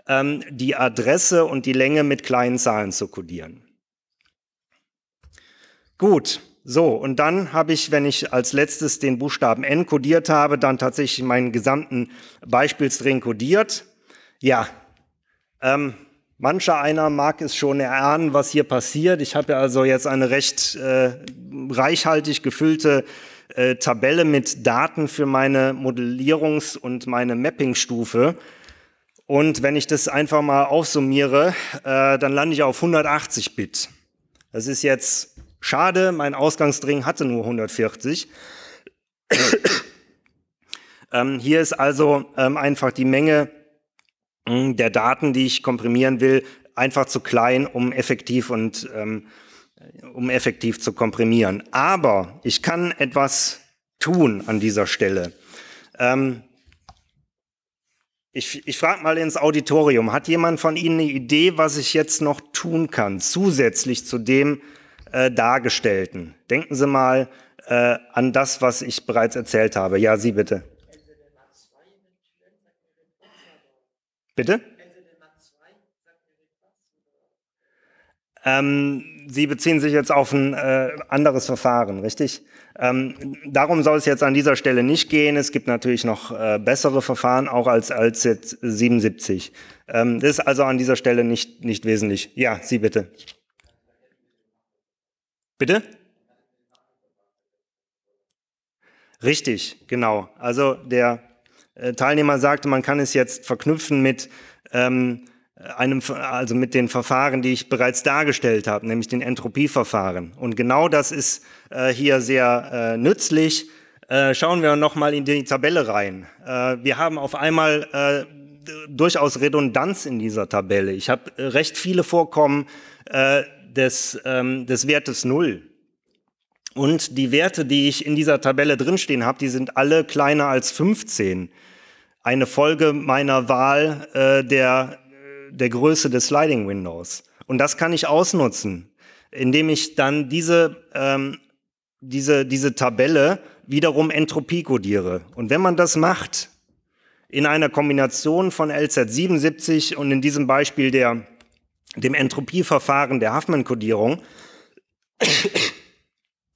ähm, die Adresse und die Länge mit kleinen Zahlen zu kodieren. Gut, so, und dann habe ich, wenn ich als letztes den Buchstaben N kodiert habe, dann tatsächlich meinen gesamten Beispielstring kodiert. Ja, ähm, mancher einer mag es schon erahnen, was hier passiert. Ich habe ja also jetzt eine recht äh, reichhaltig gefüllte äh, Tabelle mit Daten für meine Modellierungs- und meine Mapping-Stufe. Und wenn ich das einfach mal aufsummiere, äh, dann lande ich auf 180 Bit. Das ist jetzt Schade, mein Ausgangsdring hatte nur 140. ähm, hier ist also ähm, einfach die Menge mh, hm, der Daten, die ich komprimieren will, einfach zu klein, um effektiv und ähm, um effektiv zu komprimieren. Aber ich kann etwas tun an dieser Stelle. Ähm, ich ich frage mal ins Auditorium, hat jemand von Ihnen eine Idee, was ich jetzt noch tun kann, zusätzlich zu dem, äh, Dargestellten. Denken Sie mal äh, an das, was ich bereits erzählt habe. Ja, Sie bitte. Bitte? Ähm, Sie beziehen sich jetzt auf ein äh, anderes Verfahren, richtig? Ähm, darum soll es jetzt an dieser Stelle nicht gehen. Es gibt natürlich noch äh, bessere Verfahren, auch als, als jetzt 77. Ähm, das ist also an dieser Stelle nicht, nicht wesentlich. Ja, Sie bitte. Bitte? Richtig, genau. Also der äh, Teilnehmer sagte, man kann es jetzt verknüpfen mit ähm, einem, also mit den Verfahren, die ich bereits dargestellt habe, nämlich den Entropieverfahren. Und genau das ist äh, hier sehr äh, nützlich. Äh, schauen wir nochmal in die Tabelle rein. Äh, wir haben auf einmal äh, durchaus Redundanz in dieser Tabelle. Ich habe recht viele Vorkommen, des, ähm, des Wertes null. Und die Werte, die ich in dieser Tabelle drinstehen habe, die sind alle kleiner als 15. Eine Folge meiner Wahl äh, der, der Größe des Sliding Windows. Und das kann ich ausnutzen, indem ich dann diese, ähm, diese, diese Tabelle wiederum Entropie codiere. Und wenn man das macht, in einer Kombination von LZ77 und in diesem Beispiel der dem Entropieverfahren der Huffman-Kodierung,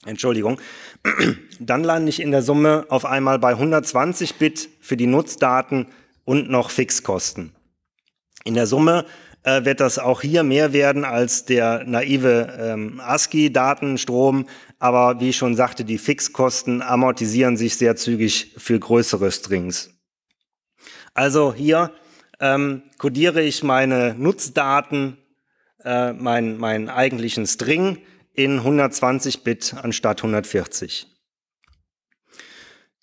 Entschuldigung, dann lande ich in der Summe auf einmal bei 120 Bit für die Nutzdaten und noch Fixkosten. In der Summe äh, wird das auch hier mehr werden als der naive ähm, ASCII-Datenstrom, aber wie ich schon sagte, die Fixkosten amortisieren sich sehr zügig für größere Strings. Also hier ähm, codiere ich meine Nutzdaten äh, meinen mein eigentlichen String in 120 Bit anstatt 140.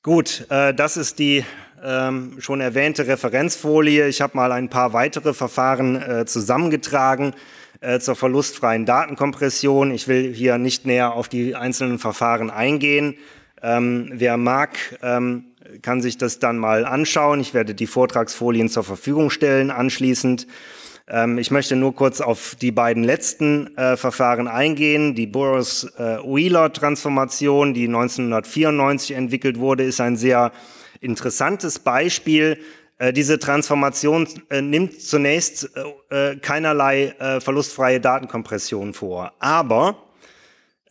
Gut, äh, das ist die ähm, schon erwähnte Referenzfolie. Ich habe mal ein paar weitere Verfahren äh, zusammengetragen äh, zur verlustfreien Datenkompression. Ich will hier nicht näher auf die einzelnen Verfahren eingehen. Ähm, wer mag, ähm, kann sich das dann mal anschauen. Ich werde die Vortragsfolien zur Verfügung stellen anschließend. Ähm, ich möchte nur kurz auf die beiden letzten äh, Verfahren eingehen. Die Burroughs-Wheeler-Transformation, äh, die 1994 entwickelt wurde, ist ein sehr interessantes Beispiel. Äh, diese Transformation äh, nimmt zunächst äh, keinerlei verlustfreie Datenkompression vor. Aber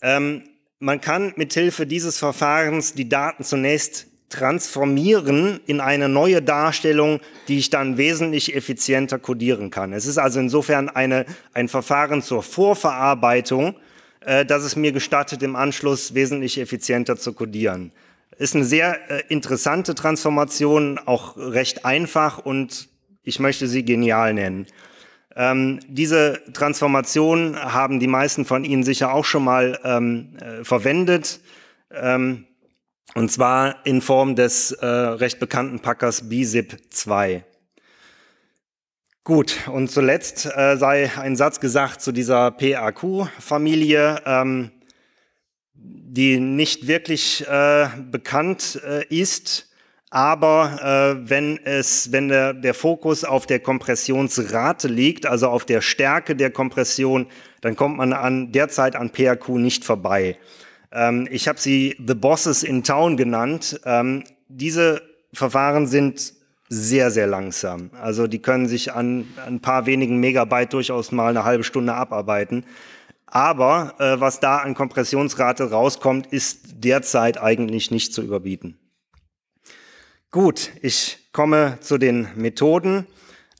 ähm, man kann mithilfe dieses Verfahrens die Daten zunächst transformieren in eine neue Darstellung, die ich dann wesentlich effizienter codieren kann. Es ist also insofern eine, ein Verfahren zur Vorverarbeitung, äh, das es mir gestattet, im Anschluss wesentlich effizienter zu codieren. Ist eine sehr äh, interessante Transformation, auch recht einfach und ich möchte sie genial nennen. Ähm, diese Transformation haben die meisten von Ihnen sicher auch schon mal ähm, äh, verwendet. Ähm, und zwar in Form des äh, recht bekannten Packers BISIP 2. Gut, und zuletzt äh, sei ein Satz gesagt zu dieser PAQ-Familie, ähm, die nicht wirklich äh, bekannt äh, ist, aber äh, wenn, es, wenn der, der Fokus auf der Kompressionsrate liegt, also auf der Stärke der Kompression, dann kommt man an, derzeit an PAQ nicht vorbei. Ähm, ich habe sie The Bosses in Town genannt. Ähm, diese Verfahren sind sehr, sehr langsam. Also die können sich an, ein paar wenigen Megabyte durchaus mal eine halbe Stunde abarbeiten. Aber äh, was da an Kompressionsrate rauskommt, ist derzeit eigentlich nicht zu überbieten. Gut, ich komme zu den Methoden.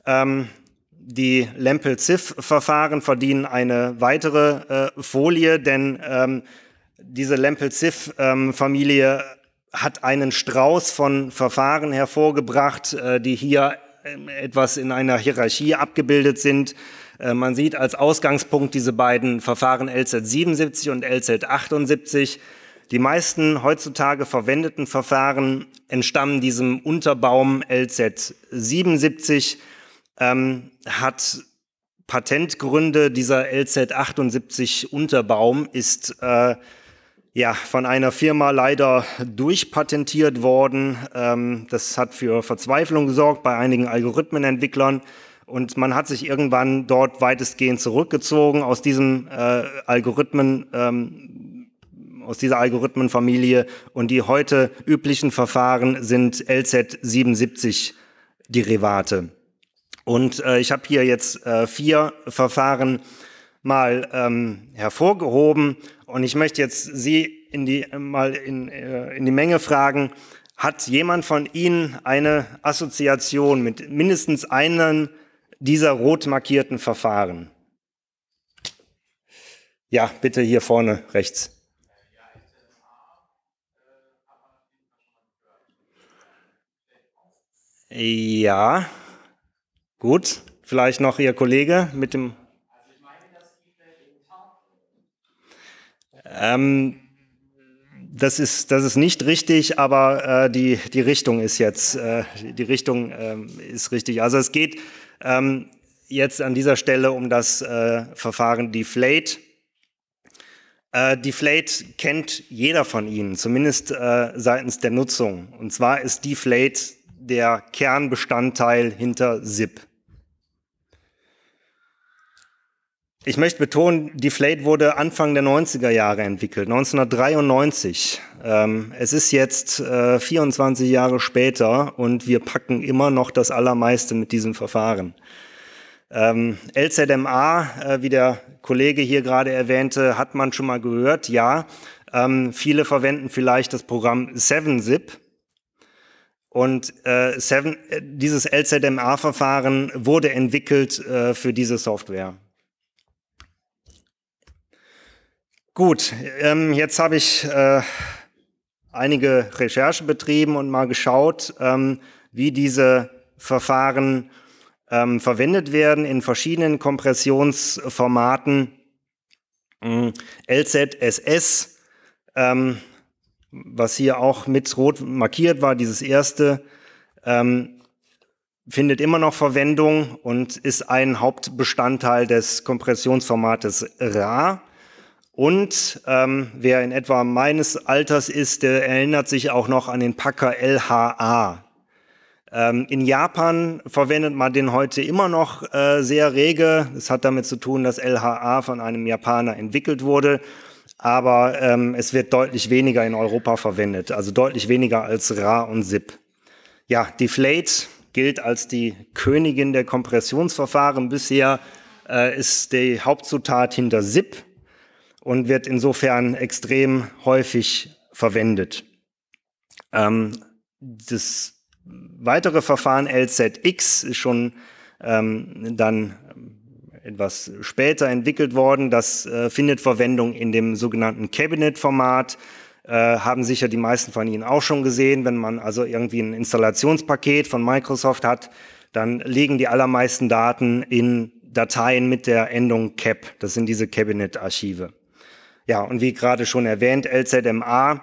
Ähm, die Lempel-Ziff-Verfahren verdienen eine weitere äh, Folie, denn ähm, diese Lempel-Ziff-Familie ähm, hat einen Strauß von Verfahren hervorgebracht, äh, die hier ähm, etwas in einer Hierarchie abgebildet sind. Äh, man sieht als Ausgangspunkt diese beiden Verfahren LZ 77 und LZ 78. Die meisten heutzutage verwendeten Verfahren entstammen diesem Unterbaum LZ 77, ähm, hat Patentgründe dieser LZ 78 Unterbaum, ist äh, ja, von einer Firma leider durchpatentiert worden. Ähm, das hat für Verzweiflung gesorgt bei einigen Algorithmenentwicklern. Und man hat sich irgendwann dort weitestgehend zurückgezogen aus diesem äh, Algorithmen, ähm, aus dieser Algorithmenfamilie. Und die heute üblichen Verfahren sind LZ77-Derivate. Und äh, ich habe hier jetzt äh, vier Verfahren mal ähm, hervorgehoben und ich möchte jetzt Sie in die, mal in, äh, in die Menge fragen, hat jemand von Ihnen eine Assoziation mit mindestens einem dieser rot markierten Verfahren? Ja, bitte hier vorne rechts. Ja, gut. Vielleicht noch Ihr Kollege mit dem Ähm, das ist, das ist nicht richtig, aber äh, die, die Richtung ist jetzt, äh, die Richtung ähm, ist richtig. Also es geht ähm, jetzt an dieser Stelle um das äh, Verfahren Deflate. Äh, Deflate kennt jeder von Ihnen, zumindest äh, seitens der Nutzung. Und zwar ist Deflate der Kernbestandteil hinter SIP. Ich möchte betonen, Deflate wurde Anfang der 90er Jahre entwickelt, 1993. Ähm, es ist jetzt 24 äh, Jahre später und wir packen immer noch das Allermeiste mit diesem Verfahren. Ähm, LZMA, äh, wie der Kollege hier gerade erwähnte, hat man schon mal gehört, ja. Ähm, viele verwenden vielleicht das Programm 7-Zip. Und äh, Seven, äh, dieses LZMA-Verfahren wurde entwickelt für diese Software. Gut, ähm, jetzt habe ich äh, einige Recherche betrieben und mal geschaut, ähm, wie diese Verfahren ähm, verwendet werden in verschiedenen Kompressionsformaten. Mm, LZSS, ähm, was hier auch mit rot markiert war, dieses erste, ähm, findet immer noch Verwendung und ist ein Hauptbestandteil des Kompressionsformates RA. Und ähm, wer in etwa meines Alters ist, der erinnert sich auch noch an den Packer LHA. Ähm, in Japan verwendet man den heute immer noch äh, sehr rege. Es hat damit zu tun, dass LHA von einem Japaner entwickelt wurde. Aber ähm, es wird deutlich weniger in Europa verwendet, also deutlich weniger als RA und SIP. Ja, Deflate gilt als die Königin der Kompressionsverfahren bisher, äh, ist die Hauptzutat hinter SIP und wird insofern extrem häufig verwendet. Ähm, das weitere Verfahren LZX ist schon ähm, dann etwas später entwickelt worden. Das äh, findet Verwendung in dem sogenannten Cabinet-Format. Äh, haben sicher die meisten von Ihnen auch schon gesehen. Wenn man also irgendwie ein Installationspaket von Microsoft hat, dann liegen die allermeisten Daten in Dateien mit der Endung CAP. Das sind diese Cabinet-Archive. Ja, und wie gerade schon erwähnt, LZMA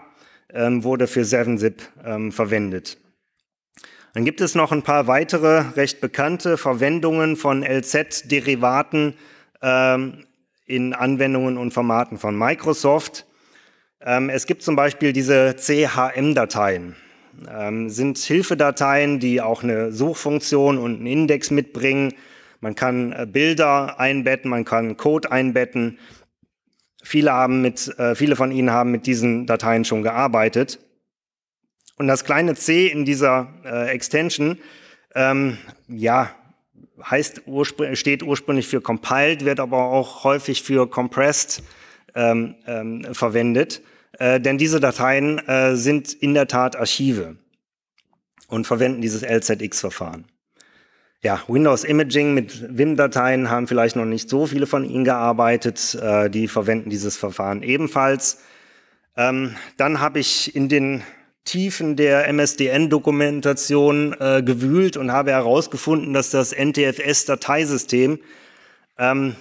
ähm, wurde für 7-Zip ähm, verwendet. Dann gibt es noch ein paar weitere recht bekannte Verwendungen von LZ-Derivaten ähm, in Anwendungen und Formaten von Microsoft. Ähm, es gibt zum Beispiel diese CHM-Dateien. Ähm, sind Hilfedateien, die auch eine Suchfunktion und einen Index mitbringen. Man kann äh, Bilder einbetten, man kann Code einbetten. Viele haben mit, äh, viele von Ihnen haben mit diesen Dateien schon gearbeitet. Und das kleine C in dieser äh, Extension, ähm, ja, heißt urspr steht ursprünglich für compiled, wird aber auch häufig für compressed ähm, ähm, verwendet, äh, denn diese Dateien äh, sind in der Tat Archive und verwenden dieses LZX-Verfahren ja, Windows Imaging mit wim dateien haben vielleicht noch nicht so viele von Ihnen gearbeitet. Äh, die verwenden dieses Verfahren ebenfalls. Ähm, dann habe ich in den Tiefen der MSDN-Dokumentation äh, gewühlt und habe herausgefunden, dass das NTFS-Dateisystem ähm,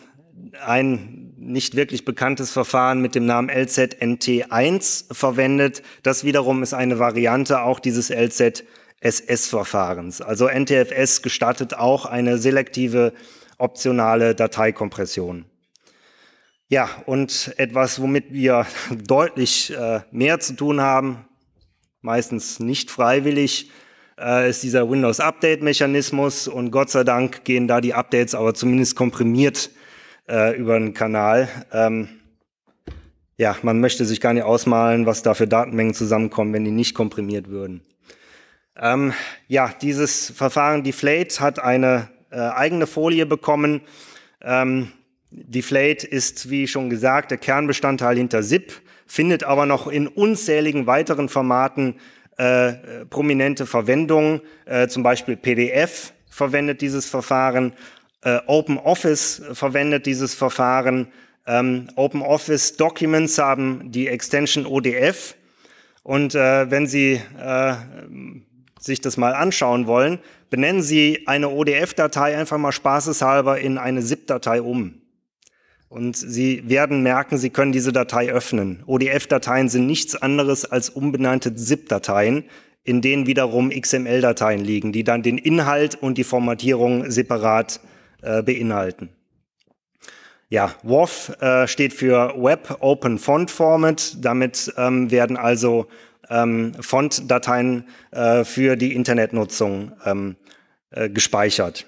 ein nicht wirklich bekanntes Verfahren mit dem Namen LZNT1 verwendet. Das wiederum ist eine Variante auch dieses LZNT1. SS-Verfahrens. Also NTFS gestattet auch eine selektive optionale Dateikompression. Ja, und etwas, womit wir deutlich äh, mehr zu tun haben, meistens nicht freiwillig, äh, ist dieser Windows-Update-Mechanismus. Und Gott sei Dank gehen da die Updates aber zumindest komprimiert äh, über den Kanal. Ähm, ja, man möchte sich gar nicht ausmalen, was da für Datenmengen zusammenkommen, wenn die nicht komprimiert würden. Ähm, ja, dieses Verfahren Deflate hat eine äh, eigene Folie bekommen. Ähm, Deflate ist, wie schon gesagt, der Kernbestandteil hinter SIP, findet aber noch in unzähligen weiteren Formaten äh, prominente Verwendung. Äh, zum Beispiel PDF verwendet dieses Verfahren, äh, Open Office verwendet dieses Verfahren, ähm, Open Office Documents haben die Extension ODF. Und äh, wenn Sie äh, sich das mal anschauen wollen, benennen Sie eine ODF-Datei einfach mal spaßeshalber in eine ZIP-Datei um. Und Sie werden merken, Sie können diese Datei öffnen. ODF-Dateien sind nichts anderes als umbenannte ZIP-Dateien, in denen wiederum XML-Dateien liegen, die dann den Inhalt und die Formatierung separat äh, beinhalten. Ja, WOF äh, steht für Web Open Font Format. Damit ähm, werden also ähm, Fontdateien äh, für die Internetnutzung ähm, äh, gespeichert.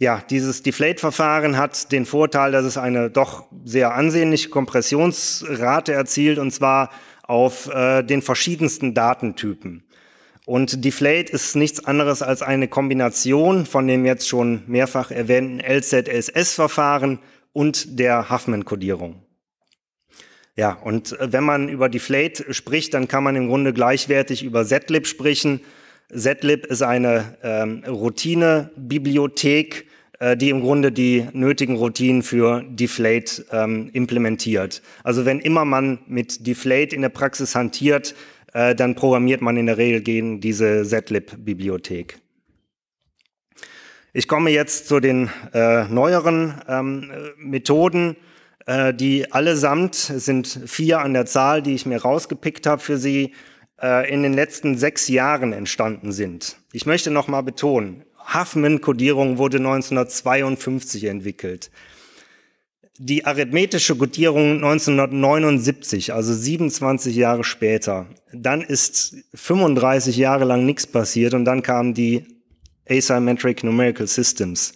Ja, dieses Deflate-Verfahren hat den Vorteil, dass es eine doch sehr ansehnliche Kompressionsrate erzielt und zwar auf äh, den verschiedensten Datentypen. Und Deflate ist nichts anderes als eine Kombination von dem jetzt schon mehrfach erwähnten LZSS-Verfahren und der Huffman-Kodierung. Ja, und äh, wenn man über Deflate spricht, dann kann man im Grunde gleichwertig über Zlib sprechen. Zlib ist eine ähm, Routine-Bibliothek, äh, die im Grunde die nötigen Routinen für Deflate ähm, implementiert. Also wenn immer man mit Deflate in der Praxis hantiert, äh, dann programmiert man in der Regel gegen diese Zlib-Bibliothek. Ich komme jetzt zu den äh, neueren ähm, Methoden. Äh, die allesamt, es sind vier an der Zahl, die ich mir rausgepickt habe für Sie, äh, in den letzten sechs Jahren entstanden sind. Ich möchte nochmal betonen, Huffman-Kodierung wurde 1952 entwickelt. Die arithmetische Kodierung 1979, also 27 Jahre später. Dann ist 35 Jahre lang nichts passiert und dann kamen die Asymmetric Numerical Systems.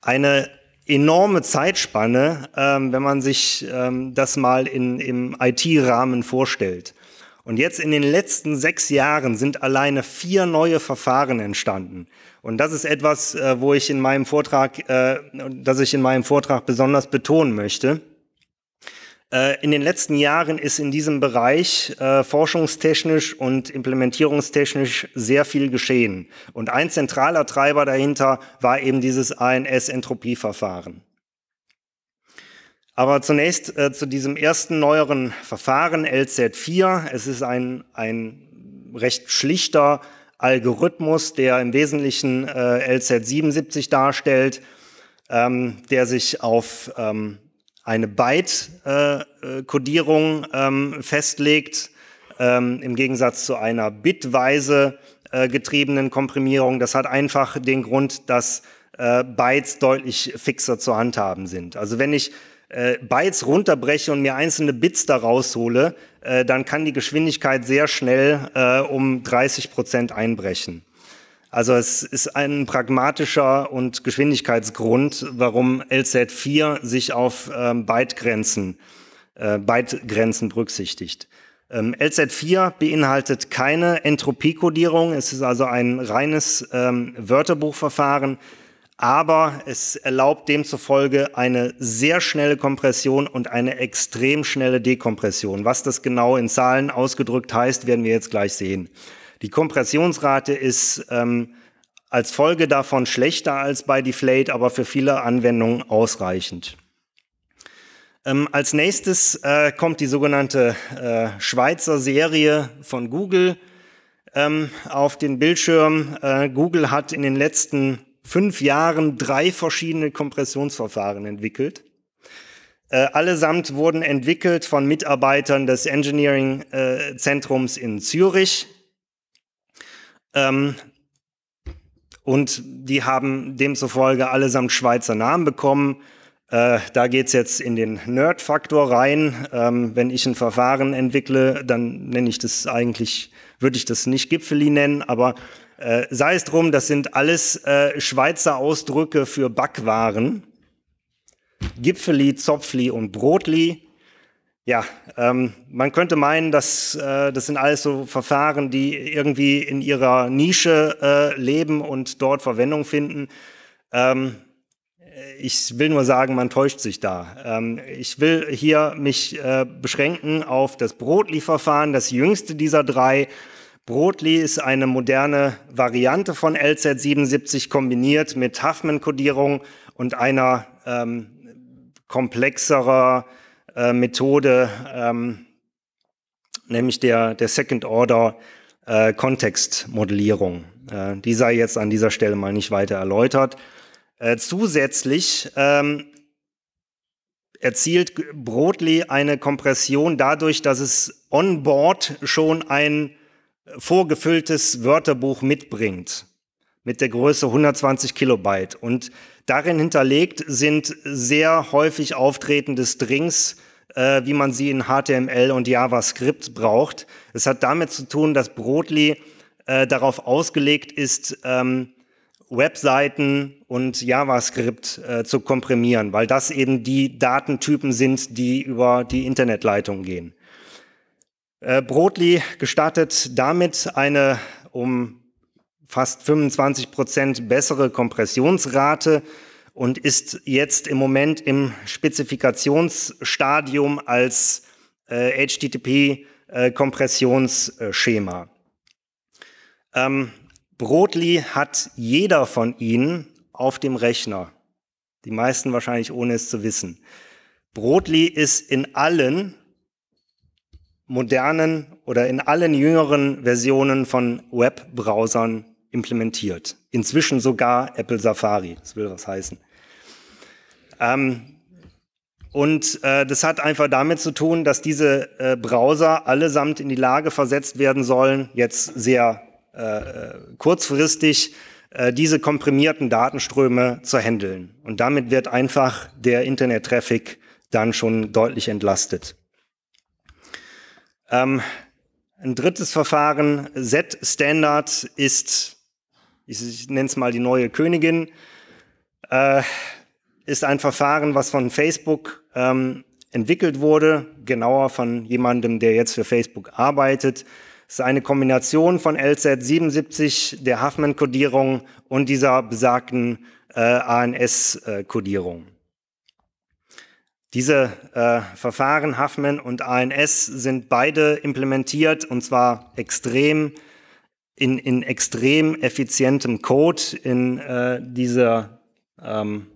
Eine enorme Zeitspanne, ähm, wenn man sich ähm, das mal in, im IT-Rahmen vorstellt. Und jetzt in den letzten sechs Jahren sind alleine vier neue Verfahren entstanden. Und das ist etwas, äh, wo ich in meinem Vortrag, äh, das ich in meinem Vortrag besonders betonen möchte. Äh, in den letzten Jahren ist in diesem Bereich äh, forschungstechnisch und implementierungstechnisch sehr viel geschehen. Und ein zentraler Treiber dahinter war eben dieses ANS-Entropieverfahren. Aber zunächst äh, zu diesem ersten neueren Verfahren, LZ4. Es ist ein, ein recht schlichter Algorithmus, der im Wesentlichen äh, LZ77 darstellt, ähm, der sich auf ähm, eine Byte-Codierung äh, äh, ähm, festlegt, ähm, im Gegensatz zu einer bitweise äh, getriebenen Komprimierung. Das hat einfach den Grund, dass äh, Bytes deutlich fixer zu handhaben sind. Also wenn ich äh, Bytes runterbreche und mir einzelne Bits da raushole, äh, dann kann die Geschwindigkeit sehr schnell äh, um 30 Prozent einbrechen. Also es ist ein pragmatischer und Geschwindigkeitsgrund, warum LZ4 sich auf ähm, Bytegrenzen, äh, Bytegrenzen berücksichtigt. Ähm, LZ4 beinhaltet keine Entropiekodierung, es ist also ein reines ähm, Wörterbuchverfahren, aber es erlaubt demzufolge eine sehr schnelle Kompression und eine extrem schnelle Dekompression. Was das genau in Zahlen ausgedrückt heißt, werden wir jetzt gleich sehen. Die Kompressionsrate ist ähm, als Folge davon schlechter als bei Deflate, aber für viele Anwendungen ausreichend. Ähm, als nächstes äh, kommt die sogenannte äh, Schweizer Serie von Google ähm, auf den Bildschirm. Äh, Google hat in den letzten fünf Jahren drei verschiedene Kompressionsverfahren entwickelt. Äh, allesamt wurden entwickelt von Mitarbeitern des Engineering äh, Zentrums in Zürich. Ähm, und die haben demzufolge allesamt Schweizer Namen bekommen. Äh, da es jetzt in den Nerd-Faktor rein. Ähm, wenn ich ein Verfahren entwickle, dann nenne ich das eigentlich, würde ich das nicht Gipfeli nennen, aber äh, sei es drum, das sind alles äh, Schweizer Ausdrücke für Backwaren. Gipfeli, Zopfli und Brotli. Ja, ähm, man könnte meinen, dass äh, das sind alles so Verfahren, die irgendwie in ihrer Nische äh, leben und dort Verwendung finden. Ähm, ich will nur sagen, man täuscht sich da. Ähm, ich will hier mich äh, beschränken auf das Brotli-Verfahren, das jüngste dieser drei. Brotli ist eine moderne Variante von LZ77 kombiniert mit Huffman-Kodierung und einer ähm, komplexeren äh, Methode, ähm, nämlich der, der Second Order äh, Kontextmodellierung. Äh, die sei jetzt an dieser Stelle mal nicht weiter erläutert. Äh, zusätzlich ähm, erzielt Broadly eine Kompression dadurch, dass es on board schon ein vorgefülltes Wörterbuch mitbringt mit der Größe 120 Kilobyte. Und darin hinterlegt sind sehr häufig auftretende Strings, äh, wie man sie in HTML und JavaScript braucht. Es hat damit zu tun, dass Brotli äh, darauf ausgelegt ist, ähm, Webseiten und JavaScript äh, zu komprimieren, weil das eben die Datentypen sind, die über die Internetleitung gehen. Äh, Brotli gestattet damit eine um fast 25 Prozent bessere Kompressionsrate und ist jetzt im Moment im Spezifikationsstadium als äh, HTTP-Kompressionsschema. Äh, ähm, Brotli hat jeder von Ihnen auf dem Rechner. Die meisten wahrscheinlich ohne es zu wissen. Brotli ist in allen modernen oder in allen jüngeren Versionen von Webbrowsern implementiert. Inzwischen sogar Apple Safari. Das will was heißen. Ähm, und äh, das hat einfach damit zu tun, dass diese äh, Browser allesamt in die Lage versetzt werden sollen, jetzt sehr äh, äh, kurzfristig äh, diese komprimierten Datenströme zu handeln. Und damit wird einfach der Internet-Traffic dann schon deutlich entlastet. Ähm, ein drittes Verfahren, Z-Standard, ist, ich, ich nenne es mal die neue Königin. Äh, ist ein Verfahren, was von Facebook ähm, entwickelt wurde, genauer von jemandem, der jetzt für Facebook arbeitet. Es ist eine Kombination von LZ77, der Huffman-Kodierung und dieser besagten äh, ANS-Kodierung. Diese äh, Verfahren Huffman und ANS sind beide implementiert und zwar extrem in, in extrem effizientem Code in äh, dieser ähm,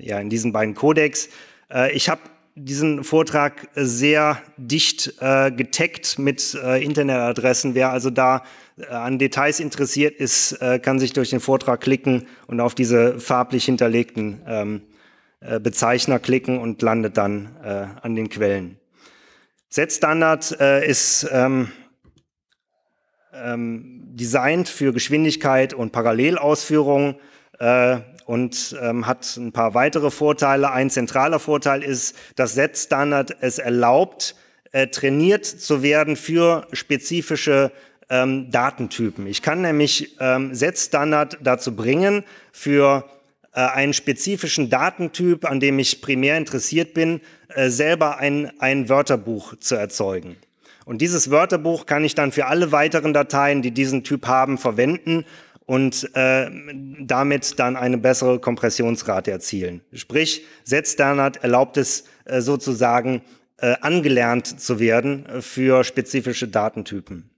ja, in diesen beiden Codex. Äh, ich habe diesen Vortrag sehr dicht äh, getaggt mit äh, Internetadressen. Wer also da äh, an Details interessiert ist, äh, kann sich durch den Vortrag klicken und auf diese farblich hinterlegten ähm, äh, Bezeichner klicken und landet dann äh, an den Quellen. Setstandard standard ist ähm, ähm, designt für Geschwindigkeit und Parallelausführung und ähm, hat ein paar weitere Vorteile. Ein zentraler Vorteil ist, dass Set-Standard es erlaubt, äh, trainiert zu werden für spezifische ähm, Datentypen. Ich kann nämlich ähm, Set-Standard dazu bringen, für äh, einen spezifischen Datentyp, an dem ich primär interessiert bin, äh, selber ein, ein Wörterbuch zu erzeugen. Und dieses Wörterbuch kann ich dann für alle weiteren Dateien, die diesen Typ haben, verwenden und äh, damit dann eine bessere Kompressionsrate erzielen. Sprich, Setzdernat erlaubt es äh, sozusagen äh, angelernt zu werden für spezifische Datentypen.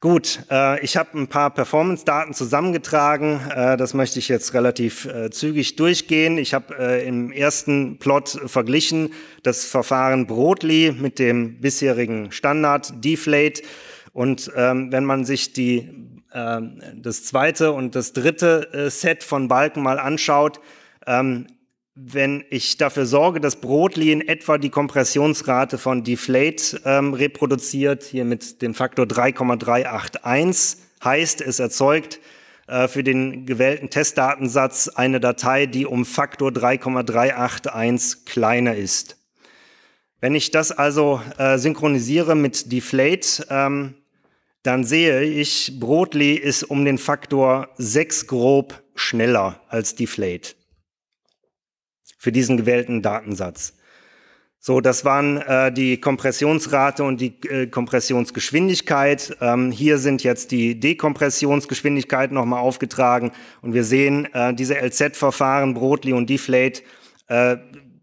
Gut, äh, ich habe ein paar Performance-Daten zusammengetragen. Äh, das möchte ich jetzt relativ äh, zügig durchgehen. Ich habe äh, im ersten Plot verglichen das Verfahren Brotli mit dem bisherigen Standard Deflate. Und ähm, wenn man sich die ähm, das zweite und das dritte äh, Set von Balken mal anschaut, ähm, wenn ich dafür sorge, dass Brotli in etwa die Kompressionsrate von Deflate ähm, reproduziert, hier mit dem Faktor 3,381, heißt, es erzeugt äh, für den gewählten Testdatensatz eine Datei, die um Faktor 3,381 kleiner ist. Wenn ich das also äh, synchronisiere mit Deflate, ähm, dann sehe ich, Brotli ist um den Faktor 6 grob schneller als Deflate für diesen gewählten Datensatz. So, das waren äh, die Kompressionsrate und die äh, Kompressionsgeschwindigkeit. Ähm, hier sind jetzt die Dekompressionsgeschwindigkeit nochmal aufgetragen und wir sehen, äh, diese LZ-Verfahren, Brotli und Deflate, äh,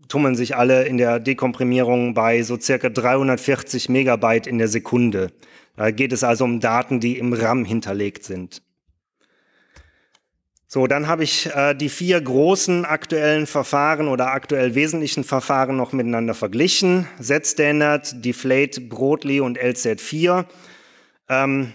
tummeln sich alle in der Dekomprimierung bei so circa 340 Megabyte in der Sekunde. Da geht es also um Daten, die im RAM hinterlegt sind. So, dann habe ich äh, die vier großen aktuellen Verfahren oder aktuell wesentlichen Verfahren noch miteinander verglichen. Z-Standard, Deflate, Brotli und LZ4. Ähm,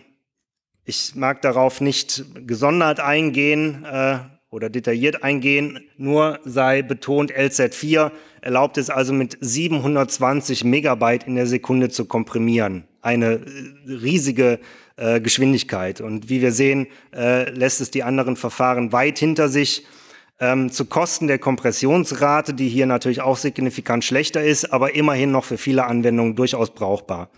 ich mag darauf nicht gesondert eingehen äh, oder detailliert eingehen, nur sei betont, LZ4 erlaubt es also mit 720 Megabyte in der Sekunde zu komprimieren eine äh, riesige äh, Geschwindigkeit. Und wie wir sehen, äh, lässt es die anderen Verfahren weit hinter sich. Ähm, zu Kosten der Kompressionsrate, die hier natürlich auch signifikant schlechter ist, aber immerhin noch für viele Anwendungen durchaus brauchbar.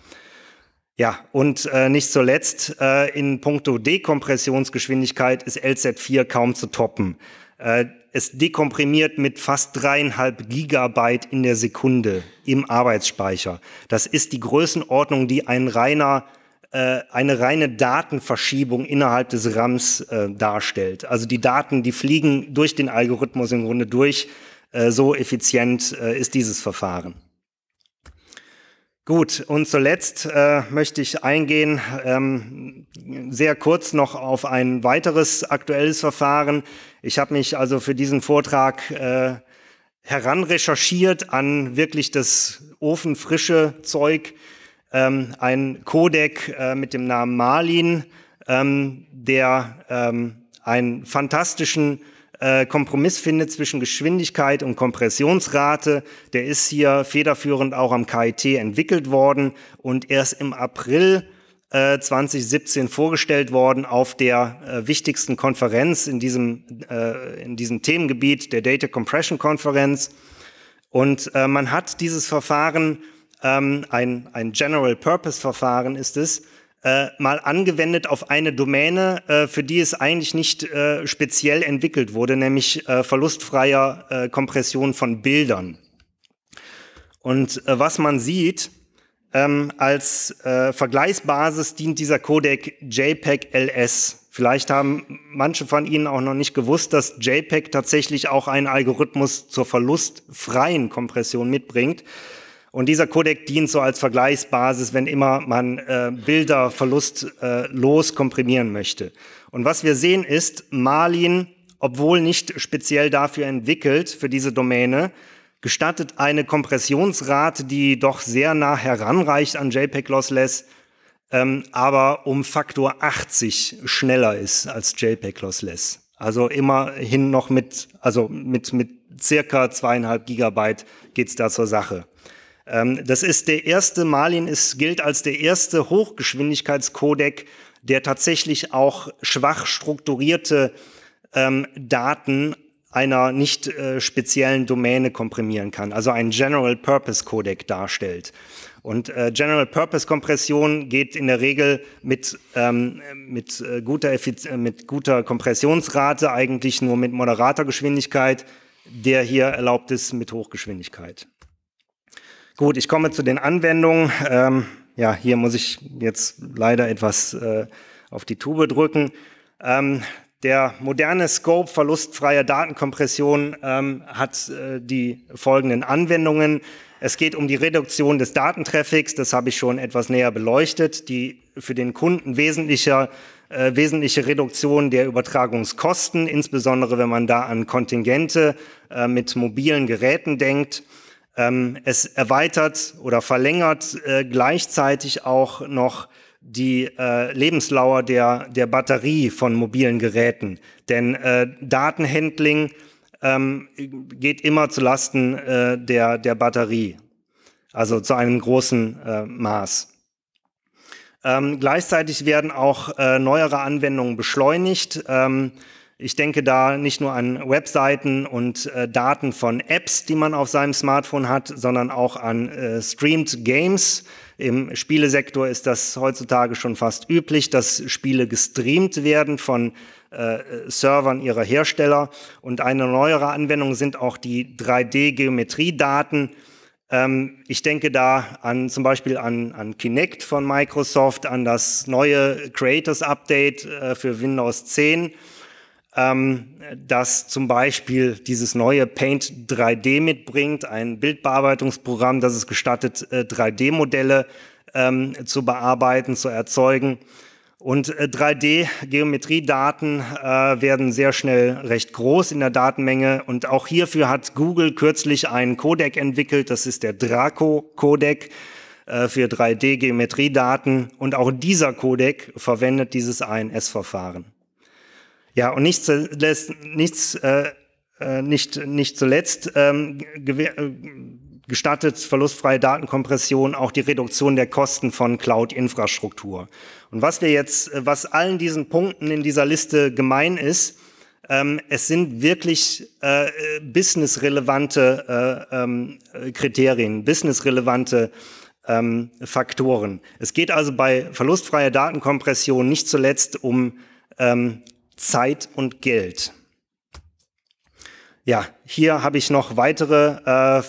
Ja, und äh, nicht zuletzt äh, in puncto Dekompressionsgeschwindigkeit ist LZ4 kaum zu toppen. Äh, es dekomprimiert mit fast dreieinhalb Gigabyte in der Sekunde im Arbeitsspeicher. Das ist die Größenordnung, die ein reiner äh, eine reine Datenverschiebung innerhalb des RAMs äh, darstellt. Also die Daten, die fliegen durch den Algorithmus im Grunde durch. Äh, so effizient äh, ist dieses Verfahren. Gut, und zuletzt äh, möchte ich eingehen, ähm, sehr kurz noch auf ein weiteres aktuelles Verfahren. Ich habe mich also für diesen Vortrag äh, heranrecherchiert an wirklich das ofenfrische Zeug, ähm, ein Codec äh, mit dem Namen Marlin, ähm, der ähm, einen fantastischen äh, Kompromiss findet zwischen Geschwindigkeit und Kompressionsrate. Der ist hier federführend auch am KIT entwickelt worden und erst im April 2017 äh, vorgestellt worden auf der äh, wichtigsten Konferenz in diesem, äh, in diesem Themengebiet, der Data Compression Konferenz. Und äh, man hat dieses Verfahren, ähm, ein, ein General Purpose Verfahren ist es, äh, mal angewendet auf eine Domäne, äh, für die es eigentlich nicht äh, speziell entwickelt wurde, nämlich äh, verlustfreier äh, Kompression von Bildern. Und äh, was man sieht, ähm, als Vergleichsbasis dient dieser Codec JPEG LS. Vielleicht haben manche von Ihnen auch noch nicht gewusst, dass JPEG tatsächlich auch einen Algorithmus zur verlustfreien Kompression mitbringt. Und dieser Codec dient so als Vergleichsbasis, wenn immer man äh, Bilder verlustlos äh, komprimieren möchte. Und was wir sehen ist, Marlin, obwohl nicht speziell dafür entwickelt, für diese Domäne, gestattet eine Kompressionsrate, die doch sehr nah heranreicht an JPEG Lossless, ähm, aber um Faktor 80 schneller ist als JPEG Lossless. Also immerhin noch mit, also mit, mit circa zweieinhalb Gigabyte geht's da zur Sache. Ähm, das ist der erste, Marlin ist, gilt als der erste Hochgeschwindigkeitscodec, der tatsächlich auch schwach strukturierte ähm, Daten einer nicht äh, speziellen Domäne komprimieren kann, also einen General Purpose Codec darstellt. Und äh, General Purpose Kompression geht in der Regel mit, ähm, mit, äh, guter Effiz äh, mit guter Kompressionsrate, eigentlich nur mit moderater Geschwindigkeit, der hier erlaubt ist mit Hochgeschwindigkeit. Gut, ich komme zu den Anwendungen. Ähm, ja, hier muss ich jetzt leider etwas äh, auf die Tube drücken. Ähm, der moderne Scope verlustfreier Datenkompression ähm, hat äh, die folgenden Anwendungen. Es geht um die Reduktion des Datentraffics, das habe ich schon etwas näher beleuchtet, die für den Kunden wesentlicher äh, wesentliche Reduktion der Übertragungskosten, insbesondere wenn man da an Kontingente äh, mit mobilen Geräten denkt. Ähm, es erweitert oder verlängert äh, gleichzeitig auch noch die äh, Lebenslauer der, der Batterie von mobilen Geräten. Denn äh, Datenhandling ähm, geht immer zu Lasten äh, der, der Batterie, also zu einem großen äh, Maß. Ähm, gleichzeitig werden auch äh, neuere Anwendungen beschleunigt. Ähm, ich denke da nicht nur an Webseiten und äh, Daten von Apps, die man auf seinem Smartphone hat, sondern auch an äh, Streamed Games. Im Spielesektor ist das heutzutage schon fast üblich, dass Spiele gestreamt werden von äh, Servern ihrer Hersteller. Und eine neuere Anwendung sind auch die 3D-Geometriedaten. Ähm, ich denke da an zum Beispiel an, an Kinect von Microsoft, an das neue Creators Update äh, für Windows 10 ähm, das zum Beispiel dieses neue Paint 3D mitbringt, ein Bildbearbeitungsprogramm, das es gestattet, 3D-Modelle äh, ähm, zu bearbeiten, zu erzeugen. Und 3D-Geometriedaten äh, äh, werden sehr schnell recht groß in der Datenmenge. Und auch hierfür hat Google kürzlich einen Codec entwickelt. Das ist der Draco-Codec äh, für 3D-Geometriedaten. Und auch dieser Codec verwendet dieses ANS-Verfahren. Ja, und nichts, nichts äh, äh, nicht, nicht zuletzt ähm, äh, gestattet verlustfreie Datenkompression auch die Reduktion der Kosten von Cloud-Infrastruktur. Und was wir jetzt, was allen diesen Punkten in dieser Liste gemein ist, ähm, es sind wirklich äh, businessrelevante äh, ähm, Kriterien, businessrelevante ähm, Faktoren. Es geht also bei verlustfreier Datenkompression nicht zuletzt um ähm, Zeit und Geld. Ja, hier habe ich noch weitere äh,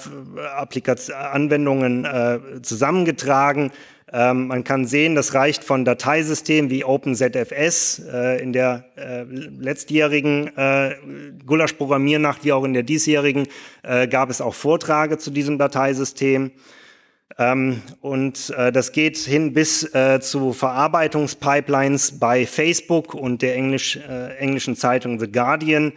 Applikation Anwendungen äh, zusammengetragen. Ähm, man kann sehen, das reicht von Dateisystemen wie OpenZFS äh, in der äh, letztjährigen äh, Gulasch-Programmiernacht wie auch in der diesjährigen äh, gab es auch Vorträge zu diesem Dateisystem. Ähm, und äh, das geht hin bis äh, zu Verarbeitungspipelines bei Facebook und der Englisch, äh, englischen Zeitung The Guardian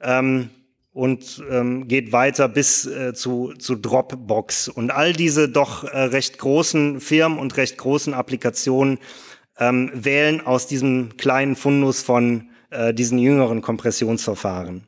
ähm, und ähm, geht weiter bis äh, zu, zu Dropbox. Und all diese doch recht großen Firmen und recht großen Applikationen ähm, wählen aus diesem kleinen Fundus von äh, diesen jüngeren Kompressionsverfahren.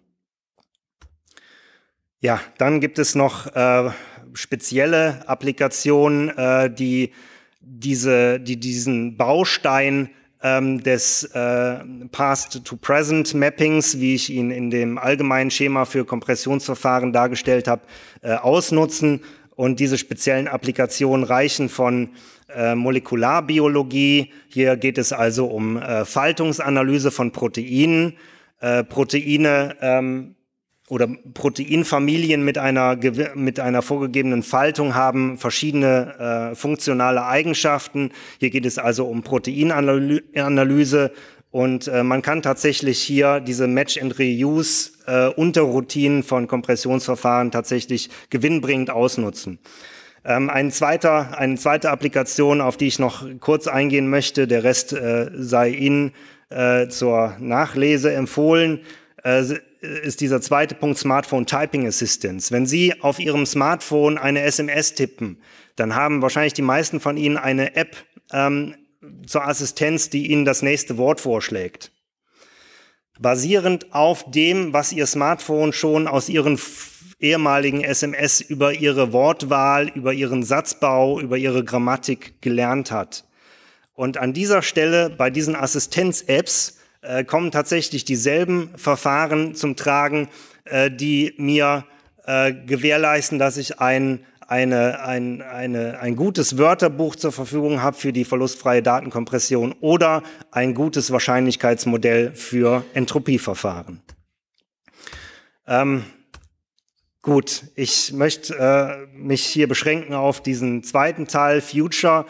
Ja, dann gibt es noch Äh, spezielle Applikation, äh, die diese, die diesen Baustein ähm, des äh, Past-to-Present-Mappings, wie ich ihn in dem allgemeinen Schema für Kompressionsverfahren dargestellt habe, äh, ausnutzen. Und diese speziellen Applikationen reichen von äh, Molekularbiologie. Hier geht es also um äh, Faltungsanalyse von Proteinen. Äh, Proteine ähm, oder Proteinfamilien mit einer, mit einer vorgegebenen Faltung haben verschiedene äh, funktionale Eigenschaften. Hier geht es also um Proteinanalyse und äh, man kann tatsächlich hier diese Match and Reuse äh, Unterroutinen von Kompressionsverfahren tatsächlich gewinnbringend ausnutzen. Ähm, ein zweiter, eine zweite Applikation, auf die ich noch kurz eingehen möchte, der Rest äh, sei Ihnen äh, zur Nachlese empfohlen. Äh, ist dieser zweite Punkt Smartphone Typing Assistance. Wenn Sie auf Ihrem Smartphone eine SMS tippen, dann haben wahrscheinlich die meisten von Ihnen eine App ähm, zur Assistenz, die Ihnen das nächste Wort vorschlägt. Basierend auf dem, was Ihr Smartphone schon aus Ihren ehemaligen SMS über Ihre Wortwahl, über Ihren Satzbau, über Ihre Grammatik gelernt hat. Und an dieser Stelle bei diesen Assistenz-Apps äh, kommen tatsächlich dieselben Verfahren zum Tragen, äh, die mir äh, gewährleisten, dass ich ein, eine, ein, eine, ein gutes Wörterbuch zur Verfügung habe für die verlustfreie Datenkompression oder ein gutes Wahrscheinlichkeitsmodell für Entropieverfahren. Ähm, gut, ich möchte äh, mich hier beschränken auf diesen zweiten Teil Future.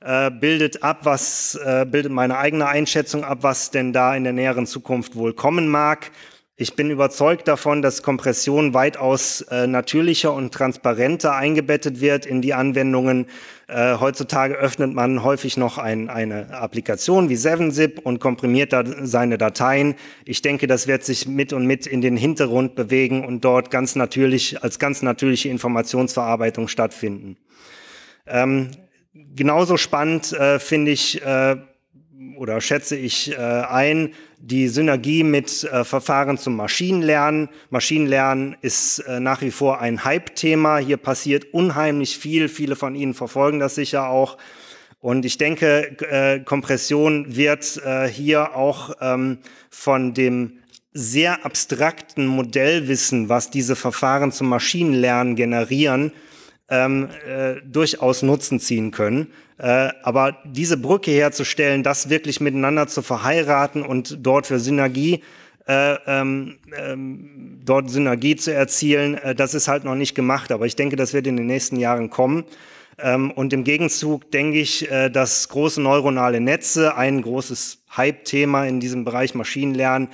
Äh, bildet ab, was äh, bildet meine eigene Einschätzung ab, was denn da in der näheren Zukunft wohl kommen mag. Ich bin überzeugt davon, dass Kompression weitaus äh, natürlicher und transparenter eingebettet wird in die Anwendungen. Äh, heutzutage öffnet man häufig noch ein, eine Applikation wie 7zip und komprimiert da seine Dateien. Ich denke, das wird sich mit und mit in den Hintergrund bewegen und dort ganz natürlich als ganz natürliche Informationsverarbeitung stattfinden. Ähm, genauso spannend äh, finde ich äh, oder schätze ich äh, ein die Synergie mit äh, Verfahren zum Maschinenlernen. Maschinenlernen ist äh, nach wie vor ein Hype-Thema. Hier passiert unheimlich viel. Viele von Ihnen verfolgen das sicher auch. Und ich denke, äh, Kompression wird äh, hier auch ähm, von dem sehr abstrakten Modellwissen, was diese Verfahren zum Maschinenlernen generieren, ähm, äh, durchaus Nutzen ziehen können. Äh, aber diese Brücke herzustellen, das wirklich miteinander zu verheiraten und dort für Synergie äh, ähm, ähm, dort Synergie zu erzielen, äh, das ist halt noch nicht gemacht. Aber ich denke, das wird in den nächsten Jahren kommen. Ähm, und im Gegenzug denke ich, äh, dass große neuronale Netze, ein großes Hype-Thema in diesem Bereich Maschinenlernen,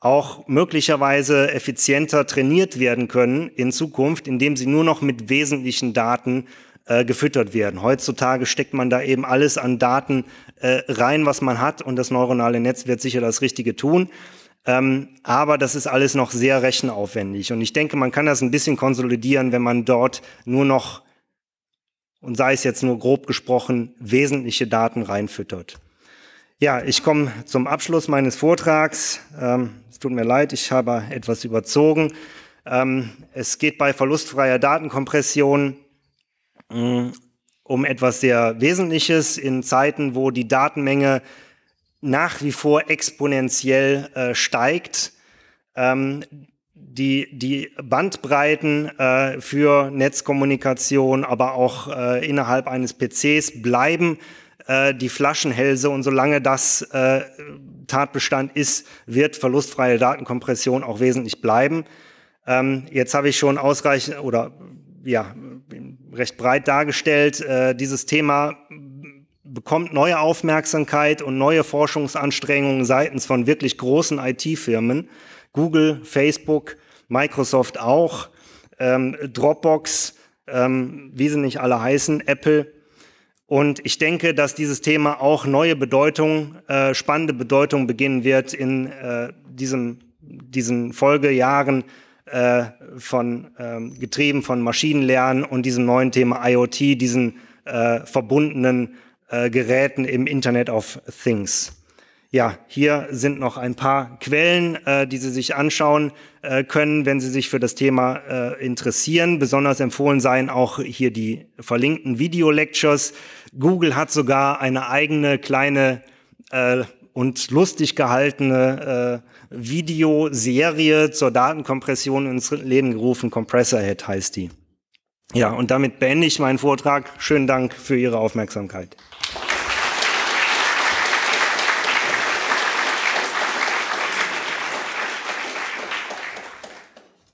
auch möglicherweise effizienter trainiert werden können in Zukunft, indem sie nur noch mit wesentlichen Daten äh, gefüttert werden. Heutzutage steckt man da eben alles an Daten äh, rein, was man hat, und das neuronale Netz wird sicher das Richtige tun. Ähm, aber das ist alles noch sehr rechenaufwendig. Und ich denke, man kann das ein bisschen konsolidieren, wenn man dort nur noch, und sei es jetzt nur grob gesprochen, wesentliche Daten reinfüttert. Ja, ich komme zum Abschluss meines Vortrags. Ähm, es tut mir leid, ich habe etwas überzogen. Ähm, es geht bei verlustfreier Datenkompression mh, mm, um etwas sehr Wesentliches in Zeiten, wo die Datenmenge nach wie vor exponentiell äh, steigt. Ähm, die, die Bandbreiten äh, für Netzkommunikation, aber auch äh, innerhalb eines PCs bleiben äh, die Flaschenhälse. Und solange das äh, Tatbestand ist, wird verlustfreie Datenkompression auch wesentlich bleiben. Ähm, jetzt habe ich schon ausreichend oder ja, recht breit dargestellt, äh, dieses Thema bekommt neue Aufmerksamkeit und neue Forschungsanstrengungen seitens von wirklich großen IT-Firmen. Google, Facebook, Microsoft auch, ähm, Dropbox, ähm, wie sie nicht alle heißen, Apple. Und ich denke, dass dieses Thema auch neue Bedeutung, äh, spannende Bedeutung beginnen wird in äh, diesem, diesen Folgejahren äh, von ähm, getrieben von Maschinenlernen und diesem neuen Thema IoT, diesen äh, verbundenen äh, Geräten im Internet of Things. Ja, hier sind noch ein paar Quellen, äh, die Sie sich anschauen äh, können, wenn Sie sich für das Thema äh, interessieren. Besonders empfohlen seien auch hier die verlinkten Video-Lectures Google hat sogar eine eigene kleine äh, und lustig gehaltene äh, Videoserie zur Datenkompression ins Leben gerufen. Compressorhead heißt die. Ja, und damit beende ich meinen Vortrag. Schönen Dank für Ihre Aufmerksamkeit.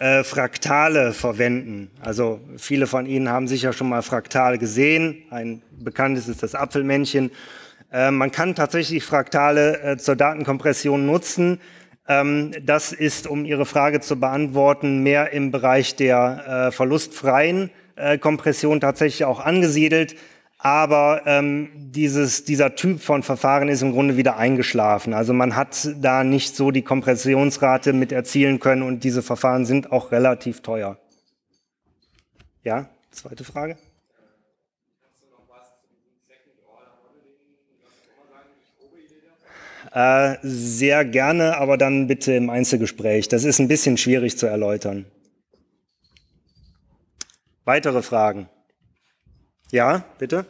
äh, Fraktale verwenden. Also viele von Ihnen haben sicher schon mal Fraktal gesehen. Ein bekanntes ist das Apfelmännchen. Äh, man kann tatsächlich Fraktale äh, zur Datenkompression nutzen. Ähm, das ist, um Ihre Frage zu beantworten, mehr im Bereich der äh, verlustfreien äh, Kompression tatsächlich auch angesiedelt. Aber ähm, dieses, dieser Typ von Verfahren ist im Grunde wieder eingeschlafen. Also man hat da nicht so die Kompressionsrate mit erzielen können und diese Verfahren sind auch relativ teuer. Ja, zweite Frage. Äh, sehr gerne, aber dann bitte im Einzelgespräch. Das ist ein bisschen schwierig zu erläutern. Weitere Fragen? Ja, bitte.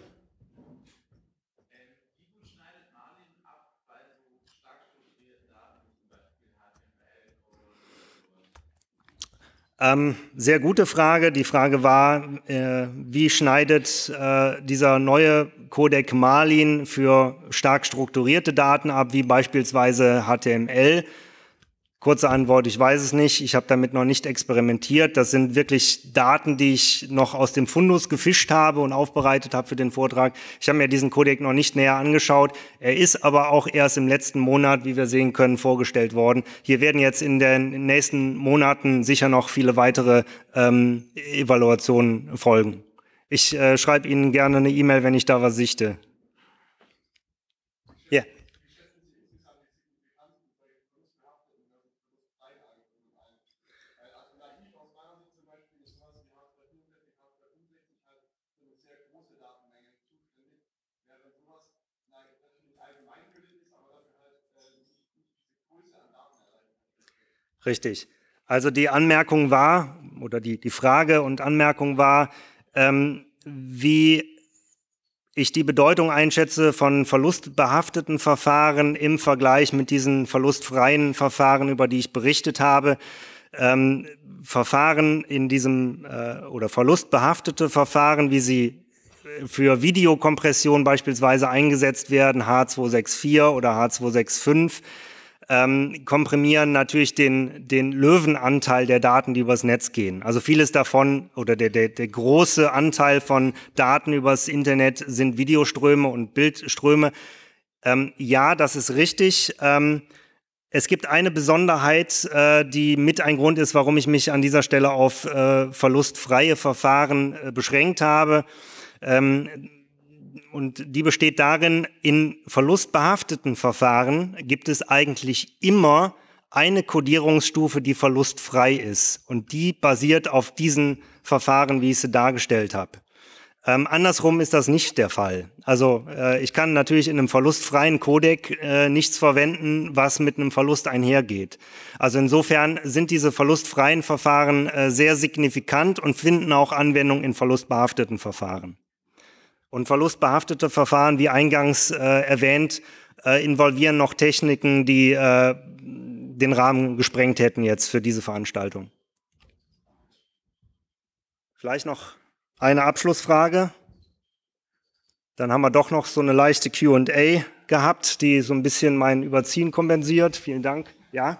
Ähm, sehr gute Frage. Die Frage war, äh, wie schneidet äh, dieser neue Codec Marlin für stark strukturierte Daten ab, wie beispielsweise HTML? Kurze Antwort, ich weiß es nicht. Ich habe damit noch nicht experimentiert. Das sind wirklich Daten, die ich noch aus dem Fundus gefischt habe und aufbereitet habe für den Vortrag. Ich habe mir diesen Codec noch nicht näher angeschaut. Er ist aber auch erst im letzten Monat, wie wir sehen können, vorgestellt worden. Hier werden jetzt in den nächsten Monaten sicher noch viele weitere ähm, Evaluationen folgen. Ich äh, schreibe Ihnen gerne eine E-Mail, wenn ich da was sichte. Richtig. Also die Anmerkung war, oder die, die Frage und Anmerkung war, ähm, wie ich die Bedeutung einschätze von verlustbehafteten Verfahren im Vergleich mit diesen verlustfreien Verfahren, über die ich berichtet habe. Ähm, Verfahren in diesem äh, oder verlustbehaftete Verfahren, wie sie äh, für Videokompression beispielsweise eingesetzt werden, H264 oder H265, ähm, komprimieren natürlich den, den Löwenanteil der Daten, die übers Netz gehen. Also vieles davon oder der, der, der große Anteil von Daten übers Internet sind Videoströme und Bildströme. Ähm, ja, das ist richtig. Ähm, es gibt eine Besonderheit, äh, die mit ein Grund ist, warum ich mich an dieser Stelle auf äh, verlustfreie Verfahren äh, beschränkt habe. Ähm, und die besteht darin, in verlustbehafteten Verfahren gibt es eigentlich immer eine Codierungsstufe, die verlustfrei ist. Und die basiert auf diesen Verfahren, wie ich sie dargestellt habe. Ähm, andersrum ist das nicht der Fall. Also äh, ich kann natürlich in einem verlustfreien Codec äh, nichts verwenden, was mit einem Verlust einhergeht. Also insofern sind diese verlustfreien Verfahren äh, sehr signifikant und finden auch Anwendung in verlustbehafteten Verfahren. Und verlustbehaftete Verfahren, wie eingangs äh, erwähnt, äh, involvieren noch Techniken, die äh, den Rahmen gesprengt hätten jetzt für diese Veranstaltung. Vielleicht noch eine Abschlussfrage. Dann haben wir doch noch so eine leichte QA gehabt, die so ein bisschen mein Überziehen kompensiert. Vielen Dank. Ja?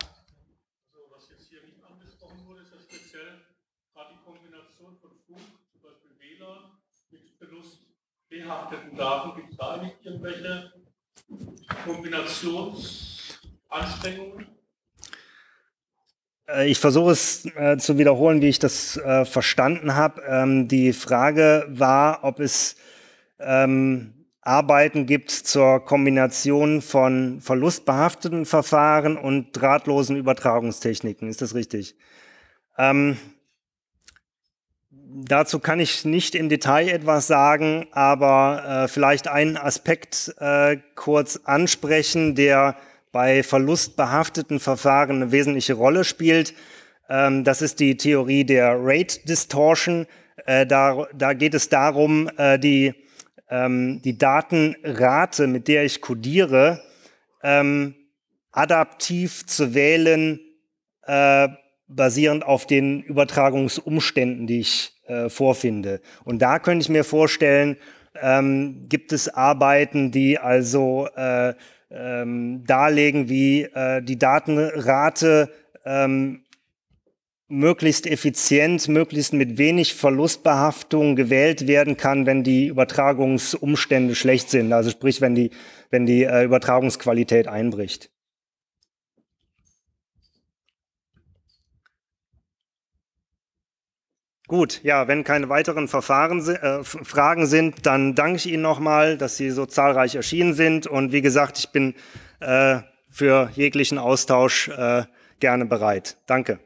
behafteten Daten gibt es da nicht irgendwelche Kombinationsanstrengungen? Äh, ich versuche es äh, zu wiederholen, wie ich das äh, verstanden habe. Ähm, die Frage war, ob es ähm, Arbeiten gibt zur Kombination von verlustbehafteten Verfahren und drahtlosen Übertragungstechniken. Ist das richtig? Ähm, Dazu kann ich nicht im Detail etwas sagen, aber äh, vielleicht einen Aspekt äh, kurz ansprechen, der bei verlustbehafteten Verfahren eine wesentliche Rolle spielt. Ähm, das ist die Theorie der Rate Distortion. Äh, da, da, geht es darum, äh, die, ähm, die Datenrate, mit der ich codiere, ähm, adaptiv zu wählen, äh, basierend auf den Übertragungsumständen, die ich äh, vorfinde. Und da könnte ich mir vorstellen, ähm, gibt es Arbeiten, die also äh, ähm, darlegen, wie äh, die Datenrate ähm, möglichst effizient, möglichst mit wenig Verlustbehaftung gewählt werden kann, wenn die Übertragungsumstände schlecht sind. Also sprich, wenn die, wenn die äh, Übertragungsqualität einbricht. Gut, ja, wenn keine weiteren Verfahren, äh, Fragen sind, dann danke ich Ihnen nochmal, dass Sie so zahlreich erschienen sind. Und wie gesagt, ich bin äh, für jeglichen Austausch äh, gerne bereit. Danke.